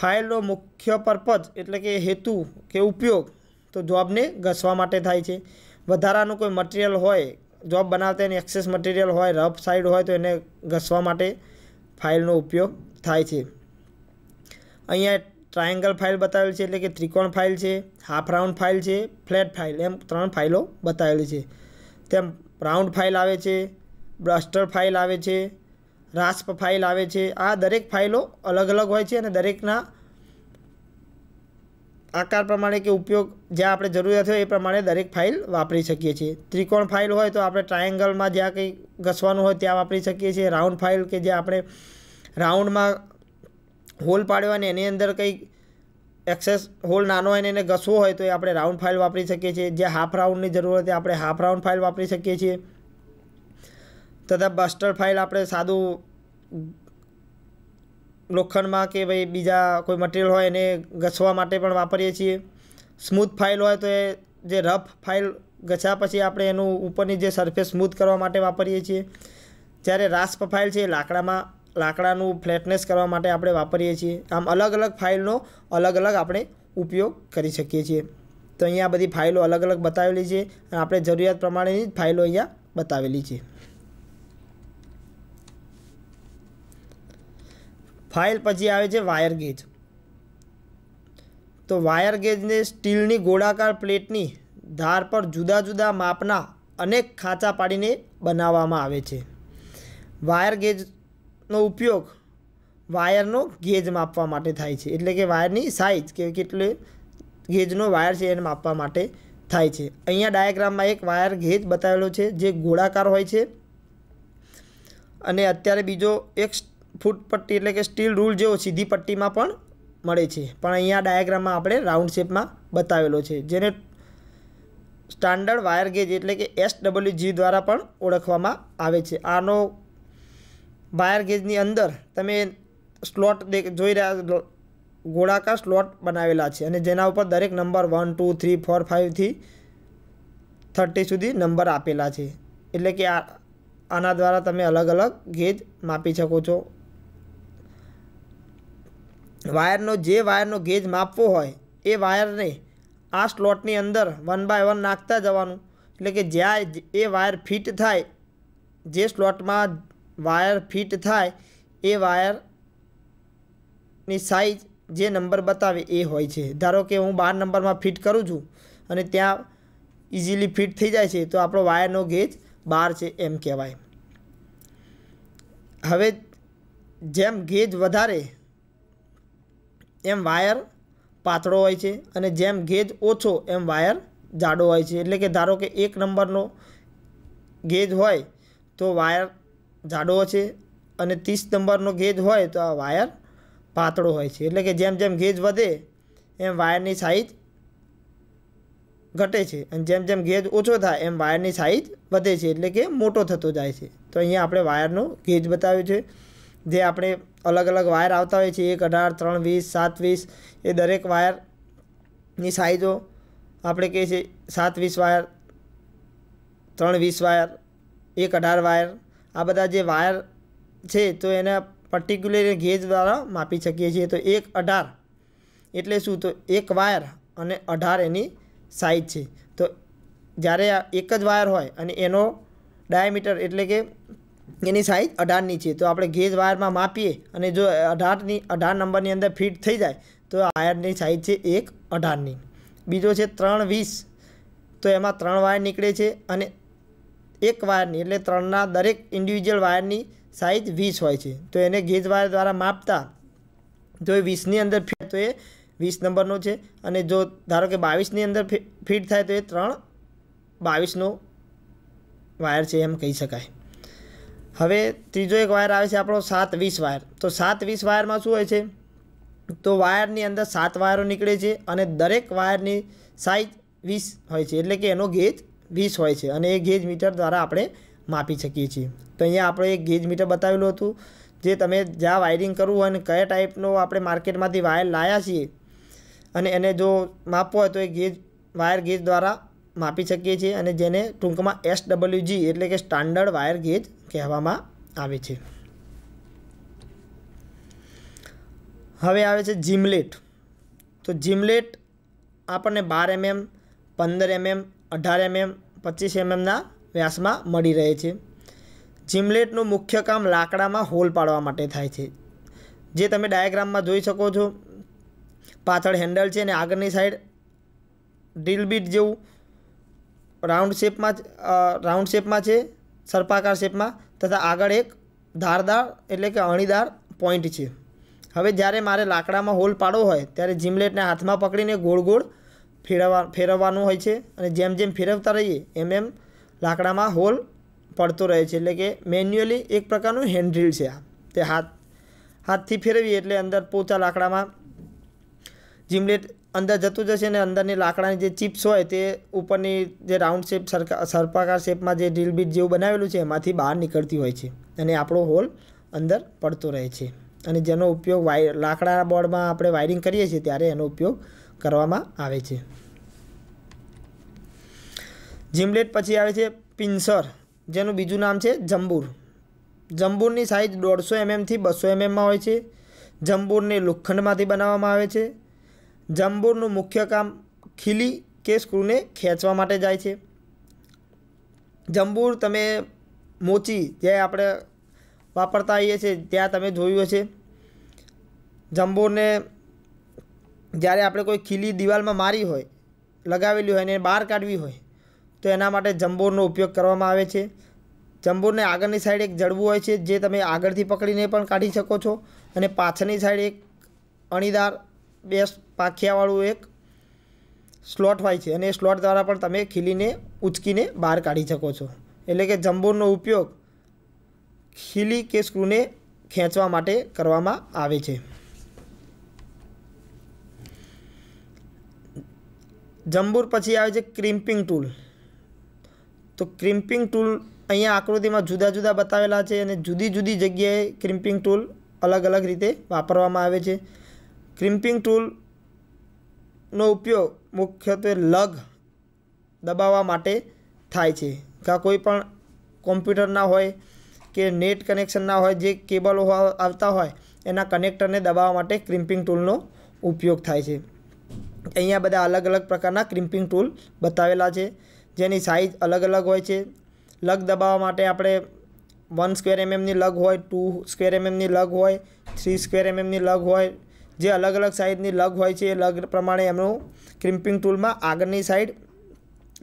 Speaker 1: ફાઇલનો મુખ્ય પર્પઝ એટલે કે હેતુ કે ઉપયોગ તો જોબને ઘસવા માટે થાય છે વધારાનું કોઈ મટીરિયલ હોય જોબ બનાવતા એની એક્સેસ મટીરિયલ હોય રફ સાઇડ હોય તો એને ઘસવા માટે ફાઇલનો ઉપયોગ થાય છે અહીંયા ટ્રાયંગલ ફાઇલ બતાવેલ છે એટલે કે ત્રિકોણ ફાઇલ છે હાફ રાઉન્ડ ફાઇલ છે ફ્લેટ ફાઇલ એમ ત્રણ ફાઇલો બતાવેલી છે તેમ રાઉન્ડ ફાઇલ આવે છે બ્રસ્ટર ફાઇલ આવે છે રાસ્પ ફાઇલ આવે છે આ દરેક ફાઇલો અલગ અલગ હોય છે અને દરેકના આકાર પ્રમાણે કે ઉપયોગ જ્યાં આપણે જરૂરિયાત હોય એ પ્રમાણે દરેક ફાઇલ વાપરી શકીએ છીએ ત્રિકોણ ફાઇલ હોય તો આપણે ટ્રાયેંગલમાં જ્યાં કંઈ ઘસવાનું હોય ત્યાં વાપરી શકીએ છીએ રાઉન્ડ ફાઇલ કે જે આપણે રાઉન્ડમાં હોલ પાડ્યો હોય ને એની અંદર કંઈક એક્સેસ હોલ નાનો હોય ને એને ઘસવો હોય તો એ આપણે રાઉન્ડ ફાઇલ વાપરી શકીએ છીએ જે હાફ રાઉન્ડની જરૂર હતી આપણે હાફ રાઉન્ડ ફાઇલ વાપરી શકીએ છીએ તથા બસ્ટર ફાઇલ આપણે સાદું લોખંડમાં કે ભાઈ બીજા કોઈ મટીરિયલ હોય એને ઘસવા માટે પણ વાપરીએ છીએ સ્મૂથ ફાઇલ હોય તો એ જે રફ ફાઇલ ઘસ્યા પછી આપણે એનું ઉપરની જે સરફેસ સ્મૂથ કરવા માટે વાપરીએ છીએ જ્યારે રાસ્પ ફાઇલ છે એ લાકડામાં લાકડાનું ફ્લેટનેસ કરવા માટે આપણે વાપરીએ છીએ આમ અલગ અલગ ફાઇલનો અલગ અલગ આપણે ઉપયોગ કરી શકીએ છીએ તો અહીંયા બધી ફાઇલો અલગ અલગ બતાવેલી છે અને આપણે જરૂરિયાત પ્રમાણેની જ ફાઇલો અહીંયા બતાવેલી છે ફાઇલ પછી આવે છે વાયર ગેજ તો વાયર ગેજને સ્ટીલની ગોળાકાર પ્લેટની ધાર પર જુદા જુદા માપના અનેક ખાંચા પાડીને બનાવવામાં આવે છે વાયર ગેજ નો ઉપયોગ વાયરનો ગેજ માપવા માટે થાય છે એટલે કે વાયરની સાઇઝ કે કેટલે ગેજનો વાયર છે એને માપવા માટે થાય છે અહીંયા ડાયાગ્રામમાં એક વાયર ગેજ બતાવેલો છે જે ગોળાકાર હોય છે અને અત્યારે બીજો એક ફૂટ પટ્ટી એટલે કે સ્ટીલ રૂલ જેવો સીધી પટ્ટીમાં પણ મળે છે પણ અહીંયા ડાયાગ્રામમાં આપણે રાઉન્ડ શેપમાં બતાવેલો છે જેને સ્ટાન્ડર્ડ વાયર ગેજ એટલે કે એસ દ્વારા પણ ઓળખવામાં આવે છે આનો વાયર ગેજની અંદર તમે સ્લોટ જોઈ રહ્યા ગોળાકાર સ્લોટ બનાવેલા છે અને જેના ઉપર દરેક number one two three four ફાઇવથી થર્ટી સુધી નંબર આપેલા છે એટલે કે આ આના દ્વારા તમે અલગ અલગ ગેજ માપી શકો છો વાયરનો જે વાયરનો ગેજ માપવો હોય એ વાયરને આ સ્લોટની અંદર વન બાય વન નાખતા જવાનું એટલે કે જ્યાં એ વાયર ફિટ થાય જે સ્લોટમાં વાયર ફિટ થાય એ વાયરની સાઇઝ જે નંબર બતાવે એ હોય છે ધારો કે હું બાર નંબરમાં ફિટ કરું છું અને ત્યાં ઇઝીલી ફિટ થઈ જાય છે તો આપણો વાયરનો ગેજ બાર છે એમ કહેવાય હવે જેમ ગેજ વધારે એમ વાયર પાતળો હોય છે અને જેમ ગેજ ઓછો એમ વાયર જાડો હોય છે એટલે કે ધારો કે એક નંબરનો ગેજ હોય તો વાયર જાડો છે અને ત્રીસ નંબરનો ગેજ હોય તો આ વાયર પાતળો હોય છે એટલે કે જેમ જેમ ગેજ વધે એમ વાયરની સાઇઝ ઘટે છે અને જેમ જેમ ગેજ ઓછો થાય એમ વાયરની સાઇઝ વધે છે એટલે કે મોટો થતો જાય છે તો અહીંયા આપણે વાયરનો ગેજ બતાવ્યો છે જે આપણે અલગ અલગ વાયર આવતા હોય છે એક અઢાર ત્રણ વીસ સાત વીસ એ દરેક વાયરની સાઇઝો આપણે કહીએ છીએ સાત વીસ વાયર ત્રણ વીસ વાયર એક અઢાર વાયર આ બધા જે વાયર છે તો એને પર્ટિક્યુલર ગેજ દ્વારા માપી શકીએ છીએ તો એક અઢાર એટલે શું તો એક વાયર અને અઢાર એની સાઇઝ છે તો જ્યારે એક જ વાયર હોય અને એનો ડાયામીટર એટલે કે એની સાઇઝ અઢારની છે તો આપણે ગેજ વાયરમાં માપીએ અને જો અઢારની અઢાર નંબરની અંદર ફિટ થઈ જાય તો વાયરની સાઇઝ છે એક અઢારની બીજો છે ત્રણ વીસ તો એમાં ત્રણ વાયર નીકળે છે અને એક વાયરની એટલે ત્રણના દરેક ઇન્ડિવિજ્યુઅલ વાયરની સાઇઝ વીસ હોય છે તો એને ગેજ વાયર દ્વારા માપતા જો એ વીસની અંદર ફીટ તો એ વીસ નંબરનો છે અને જો ધારો કે બાવીસની અંદર ફીટ થાય તો એ ત્રણ બાવીસનો વાયર છે એમ કહી શકાય હવે ત્રીજો એક વાયર આવે છે આપણો સાત વીસ વાયર તો સાત વીસ વાયરમાં શું હોય છે તો વાયરની અંદર સાત વાયરો નીકળે છે અને દરેક વાયરની સાઇઝ વીસ હોય છે એટલે કે એનો ગેજ વીસ હોય છે અને એ ગેજ મીટર દ્વારા આપણે માપી શકીએ છીએ તો અહીંયા આપણે એક ગેજ મીટર બતાવેલું હતું જે તમે જ્યાં વાયરિંગ કરવું હોય અને કયા ટાઈપનો આપણે માર્કેટમાંથી વાયર લાવ્યા છીએ અને એને જો માપવો હોય તો એ ગેજ વાયર ગેજ દ્વારા માપી શકીએ છીએ અને જેને ટૂંકમાં એસ ડબલ્યુજી એટલે કે સ્ટાન્ડર્ડ વાયર ગેજ કહેવામાં આવે છે હવે આવે છે જીમલેટ તો જીમલેટ આપણને બાર એમએમ પંદર એમએમ અઢાર એમએમ પચીસ એમએમના વ્યાસમાં મળી રહે છે જિમલેટનું મુખ્ય કામ લાકડામાં હોલ પાડવા માટે થાય છે જે તમે ડાયાગ્રામમાં જોઈ શકો છો પાછળ હેન્ડલ છે અને આગળની સાઈડ ડ્રીલ બીટ જેવું રાઉન્ડ શેપમાં રાઉન્ડ શેપમાં છે સર્પાકાર શેપમાં તથા આગળ એક ધારદાર એટલે કે અણીદાર પોઈન્ટ છે હવે જ્યારે મારે લાકડામાં હોલ પાડવો હોય ત્યારે જિમલેટને હાથમાં પકડીને ગોળ ગોળ ફેરવવા ફેરવવાનું હોય છે અને જેમ જેમ ફેરવતા રહીએ એમ એમ લાકડામાં હોલ પડતો રહે છે એટલે કે મેન્યુઅલી એક પ્રકારનું હેન્ડ્રીલ છે આ તે હાથ હાથથી ફેરવીએ એટલે અંદર પોચા લાકડામાં જીમલેટ અંદર જતું જશે અને અંદરની લાકડાની જે ચિપ્સ હોય તે ઉપરની જે રાઉન્ડ શેપ સર્પાકાર શેપમાં જે ડ્રીલ બીટ જેવું બનાવેલું છે એમાંથી બહાર નીકળતી હોય છે અને આપણો હોલ અંદર પડતો રહે છે અને જેનો ઉપયોગ વાય લાકડાના બોર્ડમાં આપણે વાયરિંગ કરીએ છીએ ત્યારે એનો ઉપયોગ કરવામાં આવે છે જીમલેટ પછી આવે છે પિન્સર જેનું બીજું નામ છે જંબુર જંબુરની સાઇઝ દોઢસો એમએમથી mm બસો એમએમમાં mm હોય છે જંબુરને લોખંડમાંથી બનાવવામાં આવે છે જંબુરનું મુખ્ય કામ ખીલી કે સ્ક્રૂને ખેંચવા માટે જાય છે જંબુર તમે મોચી જે આપણે વાપરતા આવીએ છીએ ત્યાં તમે જોયું હશે જંબુરને જ્યારે આપણે કોઈ ખીલી દિવાલમાં મારી હોય લગાવેલી હોય અને બહાર કાઢવી હોય તો એના માટે જંબોરનો ઉપયોગ કરવામાં આવે છે જંબોરને આગળની સાઈડ એક જડવું હોય છે જે તમે આગળથી પકડીને પણ કાઢી શકો છો અને પાછળની સાઈડ એક અણીદાર બે પાંખિયાવાળું એક સ્લોટ હોય છે અને એ સ્લોટ દ્વારા પણ તમે ખીલીને ઉચકીને બહાર કાઢી શકો છો એટલે કે જંબોરનો ઉપયોગ ખીલી કે સ્ક્રૂને ખેંચવા માટે કરવામાં આવે છે જંબુર પછી આવે છે ક્રિમ્પિંગ ટૂલ તો ક્રિમ્પિંગ ટૂલ અહીંયા આકૃતિમાં જુદા જુદા બતાવેલા છે અને જુદી જુદી જગ્યાએ ક્રિમ્પિંગ ટૂલ અલગ અલગ રીતે વાપરવામાં આવે છે ક્રિમ્પિંગ ટૂલનો ઉપયોગ મુખ્યત્વે લગ દબાવવા માટે થાય છે કાં કોઈ પણ કોમ્પ્યુટરના હોય કે નેટ કનેક્શનના હોય જે કેબલો આવતા હોય એના કનેક્ટરને દબાવવા માટે ક્રિમ્પિંગ ટૂલનો ઉપયોગ થાય છે અહીંયા બધા અલગ અલગ પ્રકારના ક્રિમ્પિંગ ટૂલ બતાવેલા છે જેની સાઇઝ અલગ અલગ હોય છે લગ દબાવવા માટે આપણે વન સ્ક્વેર એમએમની લગ હોય ટુ સ્ક્વેર એમએમની લગ હોય થ્રી સ્ક્વેર એમએમની લગ હોય જે અલગ અલગ સાઇઝની લગ હોય છે એ લગ પ્રમાણે એમનું ક્રિમ્પિંગ ટૂલમાં આગળની સાઈડ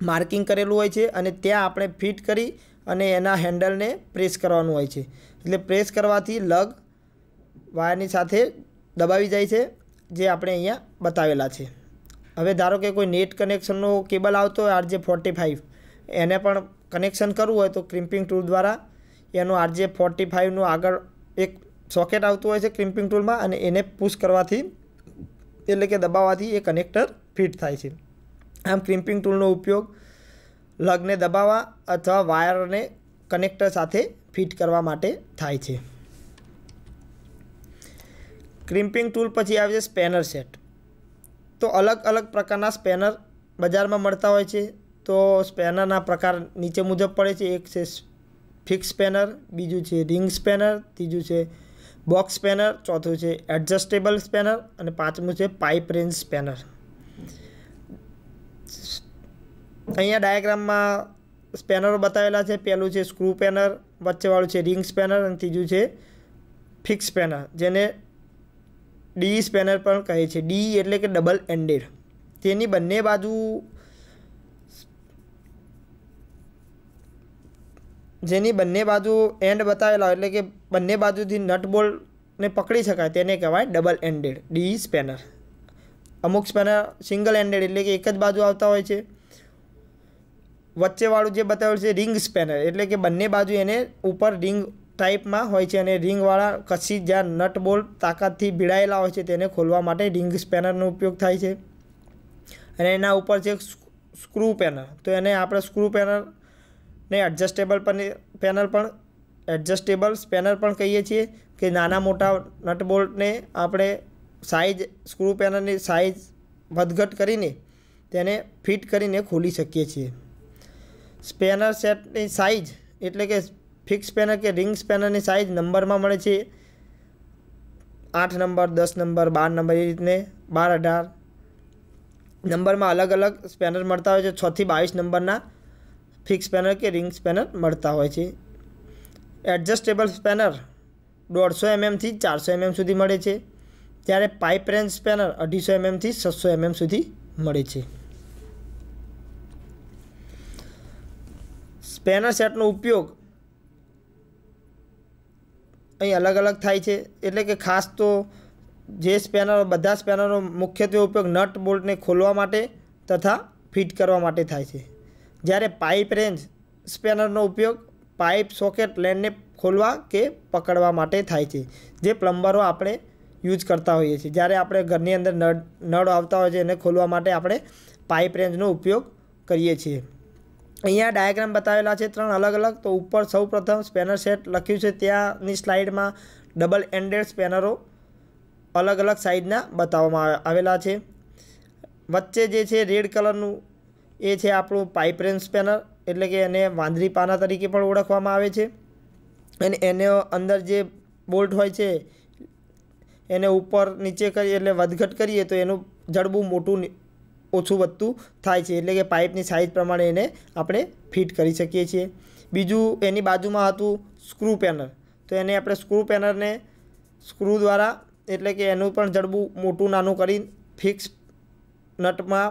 Speaker 1: માર્કિંગ કરેલું હોય છે અને ત્યાં આપણે ફિટ કરી અને એના હેન્ડલને પ્રેસ કરવાનું હોય છે એટલે પ્રેસ કરવાથી લગ વાયરની સાથે દબાવી જાય છે જે આપણે અહીંયા બતાવેલા છે હવે ધારો કે કોઈ નેટ કનેક્શનનો કેબલ આવતો હોય આરજે ફોર્ટી ફાઇવ એને પણ કનેક્શન કરવું હોય તો ક્રિમ્પિંગ ટૂલ દ્વારા એનું આરજે ફોર્ટી ફાઇવનું આગળ એક સોકેટ આવતું હોય છે ક્રિમ્પિંગ ટૂલમાં અને એને પુશ કરવાથી એટલે કે દબાવવાથી એ કનેક્ટર ફિટ થાય છે આમ ક્રિમ્પિંગ ટૂલનો ઉપયોગ લગને દબાવવા અથવા વાયરને કનેક્ટર સાથે ફિટ કરવા માટે થાય છે ક્રિમ્પિંગ ટૂલ પછી આવે છે સ્પેનર સેટ તો અલગ અલગ પ્રકારના સ્પેનર બજારમાં મળતા હોય છે તો સ્પેનરના પ્રકાર નીચે મુજબ પડે છે એક છે ફિક્સ સ્પેનર બીજું છે રિંગ સ્પેનર ત્રીજું છે બોક્સ સ્પેનર ચોથું છે એડજસ્ટેબલ સ્પેનર અને પાંચમું છે પાઇપ રેન્જ સ્પેનર અહીંયા ડાયાગ્રામમાં સ્પેનરો બતાવેલા છે પહેલું છે સ્ક્રૂ પેનર વચ્ચેવાળું છે રિંગ સ્પેનર અને ત્રીજું છે ફિક્સ સ્પેનર જેને ડી સ્પેનર પણ કહે છે ડી એટલે કે ડબલ એન્ડેડ તેની બંને બાજુ જેની બંને બાજુ એન્ડ બતાવેલા એટલે કે બંને બાજુથી નટબોલને પકડી શકાય તેને કહેવાય ડબલ એન્ડેડ ડી સ્પેનર અમુક સ્પેનર સિંગલ એન્ડેડ એટલે કે એક જ બાજુ આવતા હોય છે વચ્ચેવાળું જે બતાવ્યું છે રિંગ સ્પેનર એટલે કે બંને બાજુ એને ઉપર રિંગ ટાઈપમાં હોય છે અને રિંગવાળા કચ્છી જ્યાં નટ બોલ તાકાતથી ભીડાયેલા હોય છે તેને ખોલવા માટે રિંગ સ્પેનરનો ઉપયોગ થાય છે અને એના ઉપર છે સ્ક્રૂ પેનલ તો એને આપણે સ્ક્રૂ પેનલને એડજસ્ટેબલ પણ પેનલ પણ એડજસ્ટેબલ સ્પેનર પણ કહીએ છીએ કે નાના મોટા નટ બોલ્ટને આપણે સાઇઝ સ્ક્રૂ પેનલની સાઇઝ વધઘટ કરીને તેને ફિટ કરીને ખોલી શકીએ છીએ સ્પેનર સેટની સાઇઝ એટલે કે ફિક્સ પેનર કે રિંગ પેનરની સાઇઝ નંબરમાં મળે છે આઠ નંબર દસ નંબર બાર નંબર એ રીતને બાર અઢાર નંબરમાં અલગ અલગ સ્પેનર મળતા હોય છે છથી બાવીસ નંબરના ફિક્સ પેનર કે રિંગ સ્પેનર મળતા હોય છે એડજસ્ટેબલ સ્પેનર દોઢસો એમએમથી ચારસો એમએમ સુધી મળે છે ત્યારે પાઇપ રેન્જ સ્પેનર અઢીસો એમએમથી છસો એમએમ સુધી મળે છે સ્પેનર સેટનો ઉપયોગ અહીં અલગ અલગ થાય છે એટલે કે ખાસ તો જે સ્પેનરો બધા સ્પેનરો મુખ્યત્વે ઉપયોગ નટ બોલ્ટને ખોલવા માટે તથા ફિટ કરવા માટે થાય છે જ્યારે પાઇપ રેન્જ સ્પેનરનો ઉપયોગ પાઇપ સોકેટ લેન્ડને ખોલવા કે પકડવા માટે થાય છે જે પ્લમ્બરો આપણે યુઝ કરતા હોઈએ છીએ જ્યારે આપણે ઘરની અંદર નળ નળ આવતા હોય છે એને ખોલવા માટે આપણે પાઇપ રેન્જનો ઉપયોગ કરીએ છીએ અહીંયા ડાયાગ્રામ બતાવેલા છે ત્રણ અલગ અલગ તો ઉપર સૌપ્રથમ સ્પેનર સેટ લખ્યું છે ત્યાંની સ્લાઇડમાં ડબલ એન્ડેડ સ્પેનરો અલગ અલગ સાઇઝના બતાવવામાં આવેલા છે વચ્ચે જે છે રેડ કલરનું એ છે આપણું પાઇપરેન સ્પેનર એટલે કે એને વાંદરી પાના તરીકે પણ ઓળખવામાં આવે છે અને એને અંદર જે બોલ્ટ હોય છે એને ઉપર નીચે કરીએ એટલે વધઘટ કરીએ તો એનું જડબું મોટું ઓછું વધતું થાય છે એટલે કે પાઇપની સાઇઝ પ્રમાણે એને આપણે ફિટ કરી શકીએ છીએ બીજું એની બાજુમાં હતું સ્ક્રૂ પેનર તો એને આપણે સ્ક્રૂ પેનરને સ્ક્રૂ દ્વારા એટલે કે એનું પણ જડબું મોટું નાનું કરી ફિક્સ નટમાં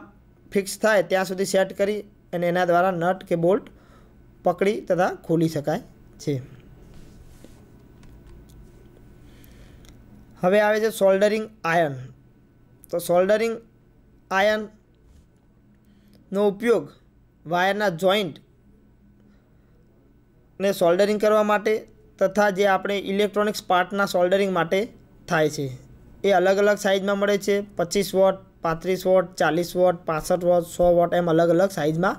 Speaker 1: ફિક્સ થાય ત્યાં સુધી સેટ કરી અને એના દ્વારા નટ કે બોલ્ટ પકડી તથા ખોલી શકાય છે હવે આવે છે સોલ્ડરિંગ આયર્ન તો સોલ્ડરિંગ આયર્ન નો ઉપયોગ વાયરના જોઈન્ટ ને સોલ્ડરિંગ કરવા માટે તથા જે આપણે ઇલેક્ટ્રોનિક્સ પાર્ટના સોલ્ડરિંગ માટે થાય છે એ અલગ અલગ સાઇઝમાં મળે છે પચીસ વોટ પાંત્રીસ વોટ ચાલીસ વોટ પાસઠ વોટ સો વોટ એમ અલગ અલગ સાઇઝમાં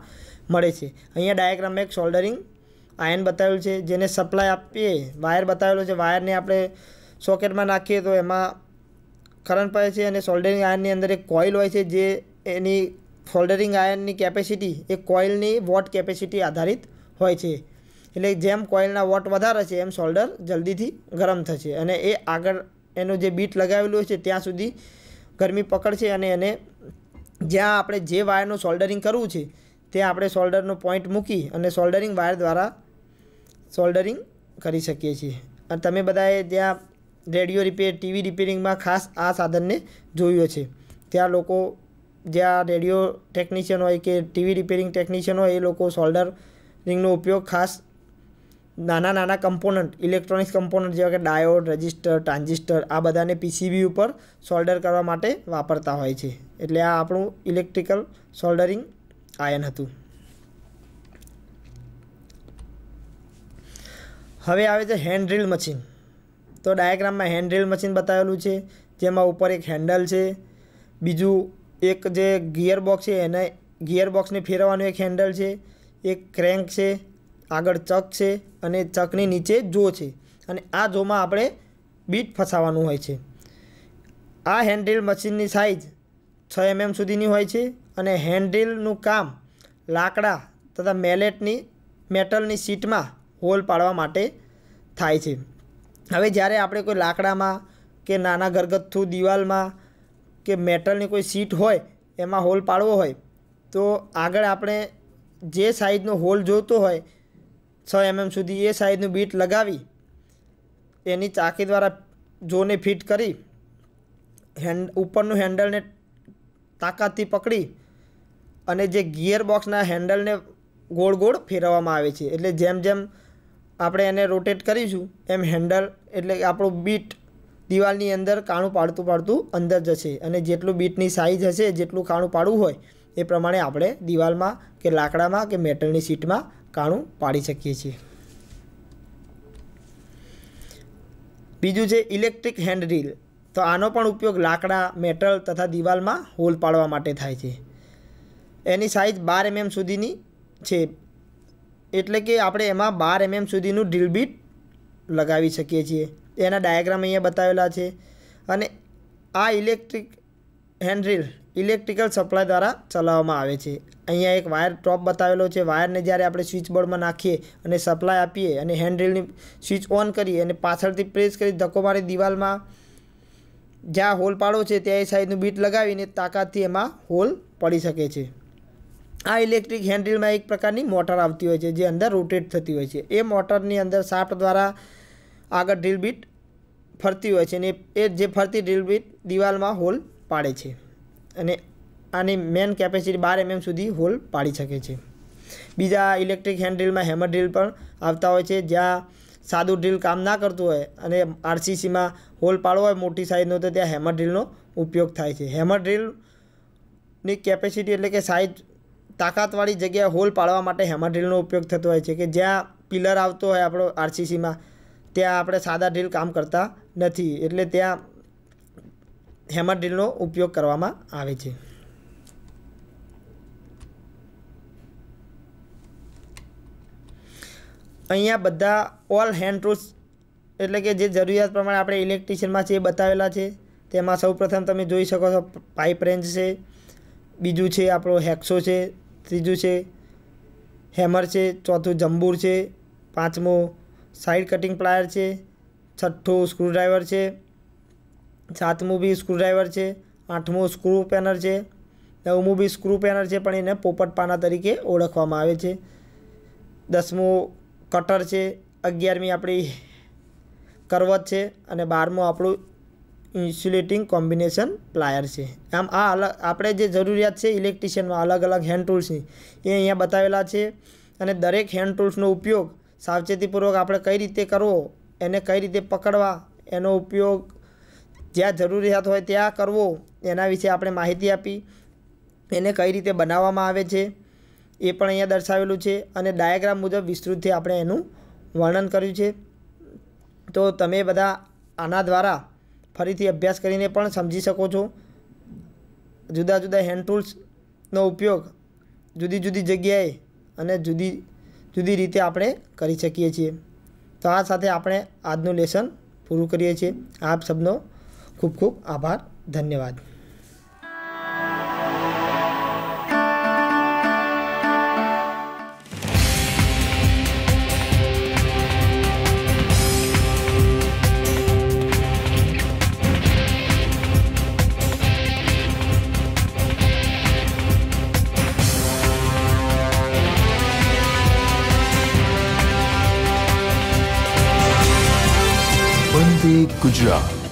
Speaker 1: મળે છે અહીંયા ડાયાગ્રામમાં એક સોલ્ડરિંગ આયન બતાવેલું છે જેને સપ્લાય આપીએ વાયર બતાવેલો છે વાયરને આપણે સોકેટમાં નાખીએ તો એમાં કરંટ પડે છે અને સોલ્ડરિંગ આયનની અંદર એક કોઇલ હોય છે જે એની ફોલ્ડરિંગ આયનની કેપેસિટી એ કોઇલની વોટ કેપેસિટી આધારિત હોય છે એટલે જેમ કોઇલના વોટ વધારે છે એમ સોલ્ડર જલ્દીથી ગરમ થશે અને એ આગળ એનું જે બીટ લગાવેલું હોય છે ત્યાં સુધી ગરમી પકડશે અને એને જ્યાં આપણે જે વાયરનું સોલ્ડરિંગ કરવું છે ત્યાં આપણે સોલ્ડરનો પોઈન્ટ મૂકી અને સોલ્ડરિંગ વાયર દ્વારા સોલ્ડરિંગ કરી શકીએ છીએ અને તમે બધાએ ત્યાં રેડિયો રિપેર ટીવી રિપેરિંગમાં ખાસ આ સાધનને જોયું છે ત્યાં લોકો જ્યાં રેડિયો ટેકનિશિયન હોય કે ટીવી રિપેરિંગ ટેકનિશિયન હોય એ લોકો સોલ્ડર રિંગનો ઉપયોગ ખાસ નાના નાના કમ્પોનન્ટ ઇલેક્ટ્રોનિક્સ કમ્પોનન્ટ જેવા કે ડાયોડ રજિસ્ટર ટ્રાન્ઝિસ્ટર આ બધાને પીસીબી ઉપર સોલ્ડર કરવા માટે વાપરતા હોય છે એટલે આ આપણું ઇલેક્ટ્રિકલ સોલ્ડરિંગ આયન હતું હવે આવે છે હેન્ડ ડ્રિલ મશીન તો ડાયાગ્રામમાં હેન્ડ ડ્રિલ મશીન બતાવેલું છે જેમાં ઉપર એક હેન્ડલ છે બીજું એક જે ગિયરબોક્સ છે એને ગિયરબોક્સને ફેરવવાનું એક હેન્ડલ છે એક ક્રેન્ક છે આગળ ચક છે અને ચકની નીચે જો છે અને આ જોમાં આપણે બીટ ફસાવાનું હોય છે આ હેન્ડ્રીલ મશીનની સાઇઝ છ એમએમ mm સુધીની હોય છે અને હેન્ડ્રીલનું કામ લાકડા તથા મેલેટની મેટલની સીટમાં હોલ પાડવા માટે થાય છે હવે જ્યારે આપણે કોઈ લાકડામાં કે નાના ઘરગથ્થુ દિવાલમાં કે મેટલની કોઈ સીટ હોય એમાં હોલ પાડવો હોય તો આગળ આપણે જે સાઈઝનો હોલ જોઈતો હોય છ એમએમ સુધી એ સાઈઝનું બીટ લગાવી એની ચાકી દ્વારા જોને ફિટ કરી હેન્ડ ઉપરનું હેન્ડલને તાકાતથી પકડી અને જે ગિયર બોક્સના હેન્ડલને ગોળ ગોળ ફેરવવામાં આવે છે એટલે જેમ જેમ આપણે એને રોટેટ કરીશું એમ હેન્ડલ એટલે આપણું બીટ દિવાલની અંદર કાણું પાડતું પાડતું અંદર જશે અને જેટલું બીટની સાઇઝ હશે જેટલું કાણું પાડવું હોય એ પ્રમાણે આપણે દિવાલમાં કે લાકડામાં કે મેટલની સીટમાં કાણું પાડી શકીએ છીએ બીજું છે ઇલેક્ટ્રિક હેન્ડ રીલ તો આનો પણ ઉપયોગ લાકડા મેટલ તથા દિવાલમાં હોલ પાડવા માટે થાય છે એની સાઇઝ બાર એમએમ સુધીની છે એટલે કે આપણે એમાં બાર એમએમ સુધીનું ડ્રીલ બીટ લગાવી શકીએ છીએ એના ડાયાગ્રામ અહીંયા બતાવેલા છે અને આ ઇલેક્ટ્રિક હેન્ડ્રીલ ઇલેક્ટ્રિકલ સપ્લાય દ્વારા ચલાવવામાં આવે છે અહીંયા એક વાયર ટોપ બતાવેલો છે વાયરને જ્યારે આપણે સ્વિચ બોર્ડમાં નાખીએ અને સપ્લાય આપીએ અને હેન્ડ્રીલની સ્વિચ ઓન કરીએ અને પાછળથી પ્રેસ કરી ધક્કો મારી દિવાલમાં જ્યાં હોલ પાડો છે ત્યાં એ સાઈડનું બીટ લગાવીને તાકાતથી એમાં હોલ પડી શકે છે આ ઇલેક્ટ્રિક હેન્ડ્રીલમાં એક પ્રકારની મોટર આવતી હોય છે જે અંદર રોટેટ થતી હોય છે એ મોટરની અંદર સાફ્ટ દ્વારા આગળ ડ્રીલ બીટ ફરતી હોય છે અને એ જે ફરતી ડ્રીલ બીટ દિવાલમાં હોલ પાડે છે અને આની મેન કેપેસિટી બાર એમએમ mm સુધી હોલ પાડી શકે છે બીજા ઇલેક્ટ્રિક હેન્ડ ડ્રીલમાં હેમર ડ્રીલ પણ આવતા હોય છે જ્યાં સાદું ડ્રીલ કામ ના કરતું હોય અને આરસીસીમાં હોલ પાડવો હોય મોટી સાઇઝનો તો ત્યાં હેમર ડ્રીલનો ઉપયોગ થાય છે હેમર ડ્રીલની કેપેસિટી એટલે કે સાઇઝ તાકાતવાળી જગ્યાએ હોલ પાડવા માટે હેમર ડ્રીલનો ઉપયોગ થતો હોય છે કે જ્યાં પિલર આવતો હોય આપણો આરસીસીમાં ત્યાં આપણે સાદા ડ્રીલ કામ કરતા નથી એટલે ત્યાં હેમર ડ્રીલનો ઉપયોગ કરવામાં આવે છે અહીંયા બધા ઓલ હેન્ડ ટૂલ્સ એટલે કે જે જરૂરિયાત પ્રમાણે આપણે ઇલેક્ટ્રિશિયનમાં છે એ બતાવેલા છે તેમાં સૌપ્રથમ તમે જોઈ શકો છો પાઇપ રેન્જ છે બીજું છે આપણો હેક્સો છે ત્રીજું છે હેમર છે ચોથું જંબુર છે પાંચમું સાઈડ કટિંગ પ્લાયર છે છઠ્ઠું સ્ક્રૂડ્રાઈવર છે સાતમું બી સ્ક્રૂડ્રાઈવર છે આઠમું સ્ક્રૂ પેનર છે નવમું બી સ્ક્રૂ પેનર છે પણ એને પોપટ પાના તરીકે ઓળખવામાં આવે છે દસમું કટર છે અગિયારમી આપણી કરવત છે અને બારમું આપણું ઇન્સ્યુલેટિંગ કોમ્બિનેશન પ્લાયર છે આમ આ અલગ આપણે જે જરૂરિયાત છે ઇલેક્ટ્રિશિયનમાં અલગ અલગ હેન્ડ ટૂલ્સની એ અહીંયા બતાવેલા છે અને દરેક હેન્ડ ટૂલ્સનો ઉપયોગ સાવચેતીપૂર્વક આપણે કઈ રીતે કરવો એને કઈ રીતે પકડવા એનો ઉપયોગ જ્યાં જરૂરિયાત હોય ત્યાં કરવો એના વિશે આપણે માહિતી આપી એને કઈ રીતે બનાવવામાં આવે છે એ પણ અહીંયા દર્શાવેલું છે અને ડાયાગ્રામ મુજબ વિસ્તૃતથી આપણે એનું વર્ણન કર્યું છે તો તમે બધા આના દ્વારા ફરીથી અભ્યાસ કરીને પણ સમજી શકો છો જુદા જુદા હેન્ડ ટૂલ્સનો ઉપયોગ જુદી જુદી જગ્યાએ અને જુદી જુદી રીતે આપણે કરી શકીએ છીએ તો આ સાથે આપણે આજનું લેસન પૂરું કરીએ છીએ આપ સબનો ખૂબ ખૂબ આભાર ધન્યવાદ job.